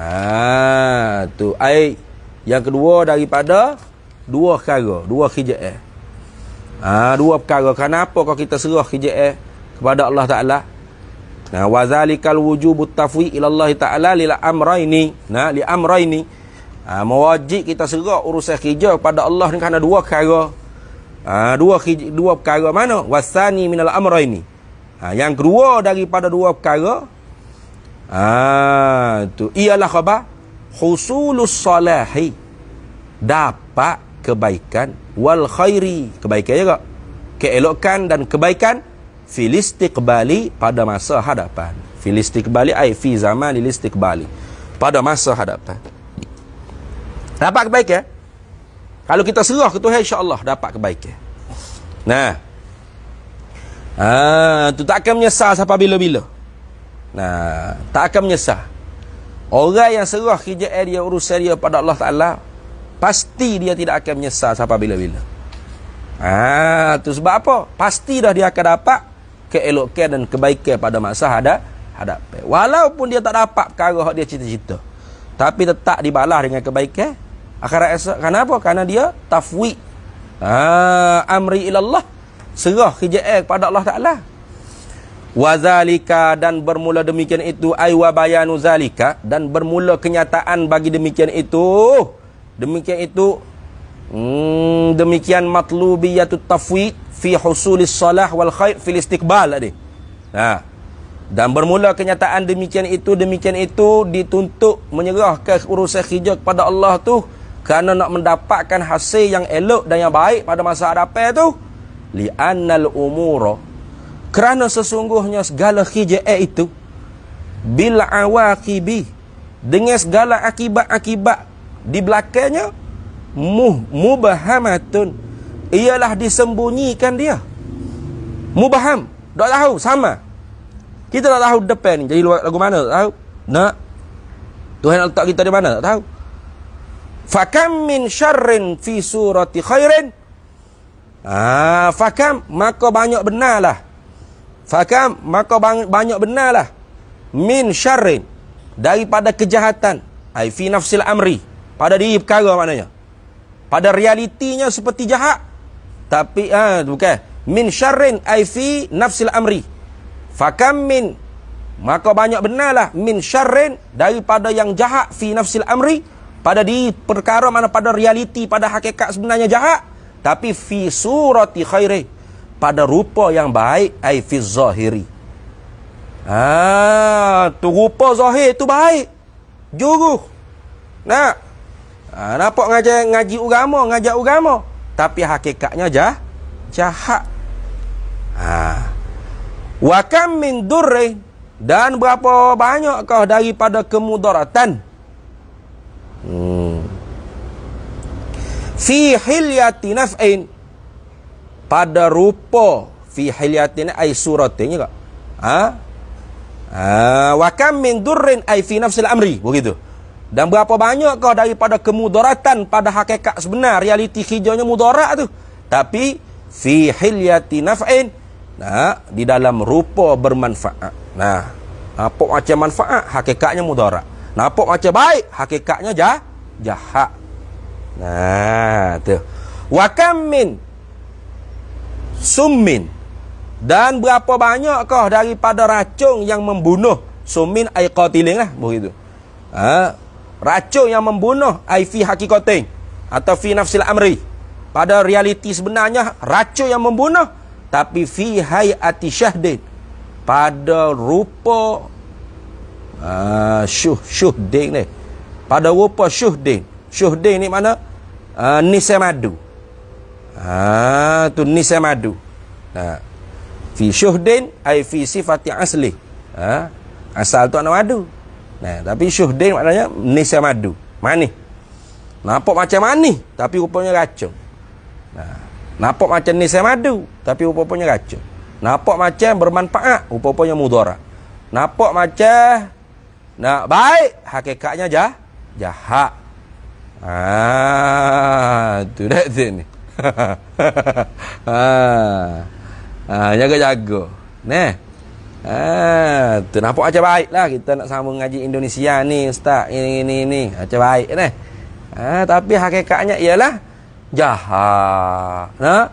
Ha, tu air. Yang kedua daripada dua kara. Dua hijau. Eh. Ha, dua perkara. Kenapa kau kita serah kerja eh, kepada Allah Ta'ala? Nah, ha, wa zalikal wujubu tafwi ila Allah Ta'ala lil amraini. Nah, ha, li amraini. Ha, mewajib kita serah urusan kerja kepada Allah ni kerana dua perkara. Ha, dua dua perkara mana? Wasani minal amraini. Ha, yang kedua daripada dua perkara. Ha, tu ialah khabar husulus salahi. Dapat kebaikan wal khairi kebaikan juga keelokan dan kebaikan fil istiqbali pada masa hadapan fil istiqbali ai fi zaman lil istiqbali pada masa hadapan dapat kebaikan kalau kita serah ke Tuhan insya-Allah dapat kebaikan nah ah tu tak akan menyesal siapa bila-bila nah tak akan menyesal orang yang serah kerja dia urus dia pada Allah Taala Pasti dia tidak akan menyesal sampai bila-bila. Ah, tu sebab apa? Pasti dah dia akan dapat keelokan dan kebaikan pada masa ada hadap. Walaupun dia tak dapat perkara yang dia cita-cita. Tapi tetap dibalas dengan kebaikan. Akhirat esok. Kenapa? Karena dia tafwid. Ah, amri ilallah. Serah kerjaan kepada Allah Ta'ala. Wazalika dan bermula demikian itu. Aywa bayanu zalika. Dan bermula kenyataan bagi demikian itu. Demikian itu hmm, demikian matlubiyatut tafwid fi husulis salah wal khair fil istiqbal tadi. Ha. Dan bermula kenyataan demikian itu demikian itu dituntut menyerahkan urusan hijau kepada Allah tu kerana nak mendapatkan hasil yang elok dan yang baik pada masa hadapan tu li annal umura kerana sesungguhnya segala khijaat itu bil awaqibi dengan segala akibat-akibat di belakangnya muh mubahamatun ialah disembunyikan dia mubaham tak tahu sama kita tak tahu depan jadi lagu mana tak tahu nak Tuhan letak kita di mana tak tahu fakam min syarrin fi surati khairin ah fakam maka banyak benarlah fakam maka bang, banyak benarlah min syarrin daripada kejahatan ai fi nafsil amri pada diri perkara maknanya. Pada realitinya seperti jahat. Tapi, ah ha, bukan. Min syarrin aifi nafsil amri. Fakam min. Maka banyak benarlah. Min syarrin daripada yang jahat fi nafsil amri. Pada di perkara mana pada realiti, pada hakikat sebenarnya jahat. Tapi fi surati khairi. Pada rupa yang baik aifi zahiri. Ah, tu rupa zahir tu baik. Juruh. Nak? Ha, nampak ngaji, ngaji ugama, ngajak ugama. Tapi hakikatnya jah, jahat. Ha. Wa kam min durri dan berapa banyakkah daripada kemudaratan? Hmm. Fi hilyati naf'in pada rupa fi hilyatin ai suratnya kak. Ha? Ah, ha, wa kam min durrin ai fi nafsil amri. Begitu. Dan berapa banyak kau daripada kemudaratan pada hakikat sebenar, realiti hijaunya mudarat tu. Tapi, fi hilyati naf'in, nah, di dalam rupa bermanfaat. Nah, apa macam manfaat, hakikatnya mudarat. Nah, apa macam baik, hakikatnya jah, jahat. Nah, tu. Wa kammin, summin, dan berapa banyak kau daripada racun yang membunuh, summin ay qatiling lah, begitu. Ah. Racun yang membunuh Aifi Hakikoteng Atau Fi Nafsil Amri Pada realiti sebenarnya Racun yang membunuh Tapi Fi Hai Ati Syahdin Pada rupa uh, ah, Syuhdin ni Pada rupa Syuhdin Syuhdin ni mana? Uh, Nisemadu Ah tu Nisemadu nah. Fi Syuhdin Aifi Sifati Asli ha? Asal tu anak madu Nah, tapi syuhdin maknanya Malaysia madu. Manis. Nampak macam manis tapi rupanya racun. Nah, nampak macam ni madu tapi rupanya racun. Nampak macam bermanfaat rupanya mudarat. Nampak macam nak baik hakikatnya jah jahat. Ah, tu dah sini. ah. Ah, jaga-jaga. Neh. Ha, tu nampak macam baik lah kita nak sambung ngaji Indonesia ni ustaz ini ini ini macam baik ni ha, tapi hakikatnya ialah jahat ha?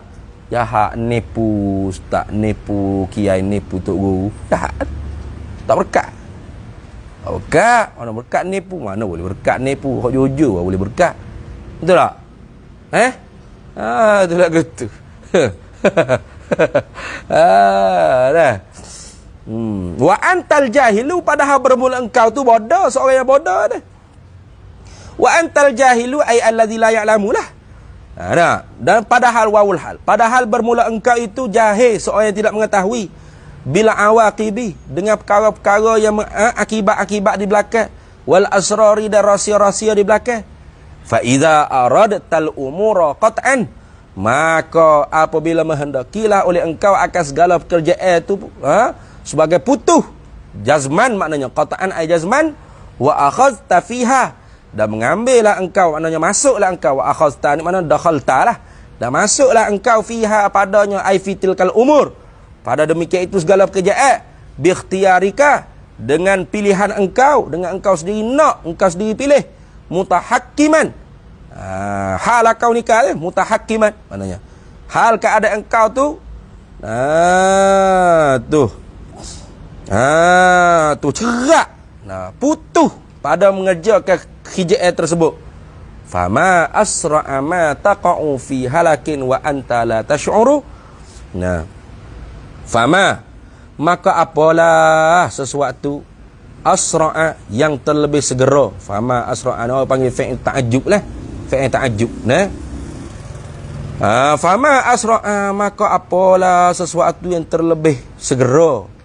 jahat nipu ustaz nipu kiai nipu tu guru jahat tak berkat tak berkat mana berkat nipu mana boleh berkat nipu kalau jujur lah boleh berkat betul tak eh ha, tu lah gitu ha, dah. Hmm. Wa antal jahilu padahal bermula engkau tu bodoh, seorang yang bodoh dah. Wa antal jahilu ai allazi la ya'lamu lah. Ha, Dan padahal wawul hal. Padahal bermula engkau itu jahil, seorang yang tidak mengetahui. Bila awaqibi dengan perkara-perkara yang ha, akibat-akibat di belakang wal asrari dan rahsia-rahsia di belakang fa iza aradtal umura qatan maka apabila menghendakilah oleh engkau akan segala pekerjaan itu ha? sebagai putuh jazman maknanya qata'an ay jazman wa akhadta fiha dan mengambillah engkau maknanya masuklah engkau wa akhadta ni maknanya dakhalta lah dan masuklah engkau fiha padanya ay fitilkal umur pada demikian itu segala pekerjaan eh, bi ikhtiyarika dengan pilihan engkau dengan engkau sendiri nak engkau sendiri pilih mutahakkiman ah hal kau nikah eh? mutahakkiman maknanya hal keadaan engkau tu nah ha, tu Ha tu cerak. Nah, putuh pada mengerjakan khijaat tersebut. Fama asra'a ma taqa'u fi halakin wa anta la tash'uru. Nah. Fama maka apalah sesuatu asra'a yang terlebih segera. Fama asra'a ni orang panggil fi'il ta'ajjub lah. Fi'il ta'ajjub. Nah. Ah, fama asra'a maka apalah sesuatu yang terlebih segera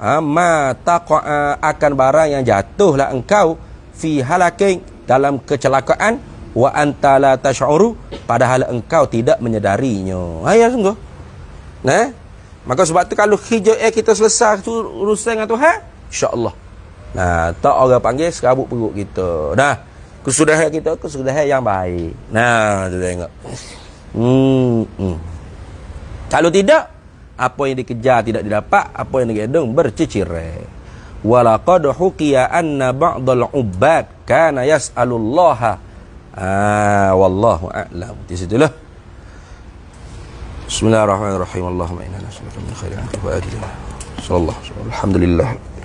ha, ma taqa'a ah, akan barang yang jatuhlah engkau fi halakin dalam kecelakaan wa anta la tash'uru padahal engkau tidak menyedarinya ayah ya, sungguh nah maka sebab tu kalau hijau eh kita selesai tu urusan dengan Tuhan insyaallah nah tak orang panggil serabut perut kita dah kesudahan kita kesudahan yang baik nah tu tengok hmm, hmm. kalau tidak apa yang dikejar tidak didapat, apa yang digedung bercicire. Walaqad huqiya anna ba'dal ubad kana yas'alullaha. Ah, wallahu a'lam. Di situlah. Bismillahirrahmanirrahim. Allahumma inna nas'aluka min wa adillah. Sallallahu alhamdulillah.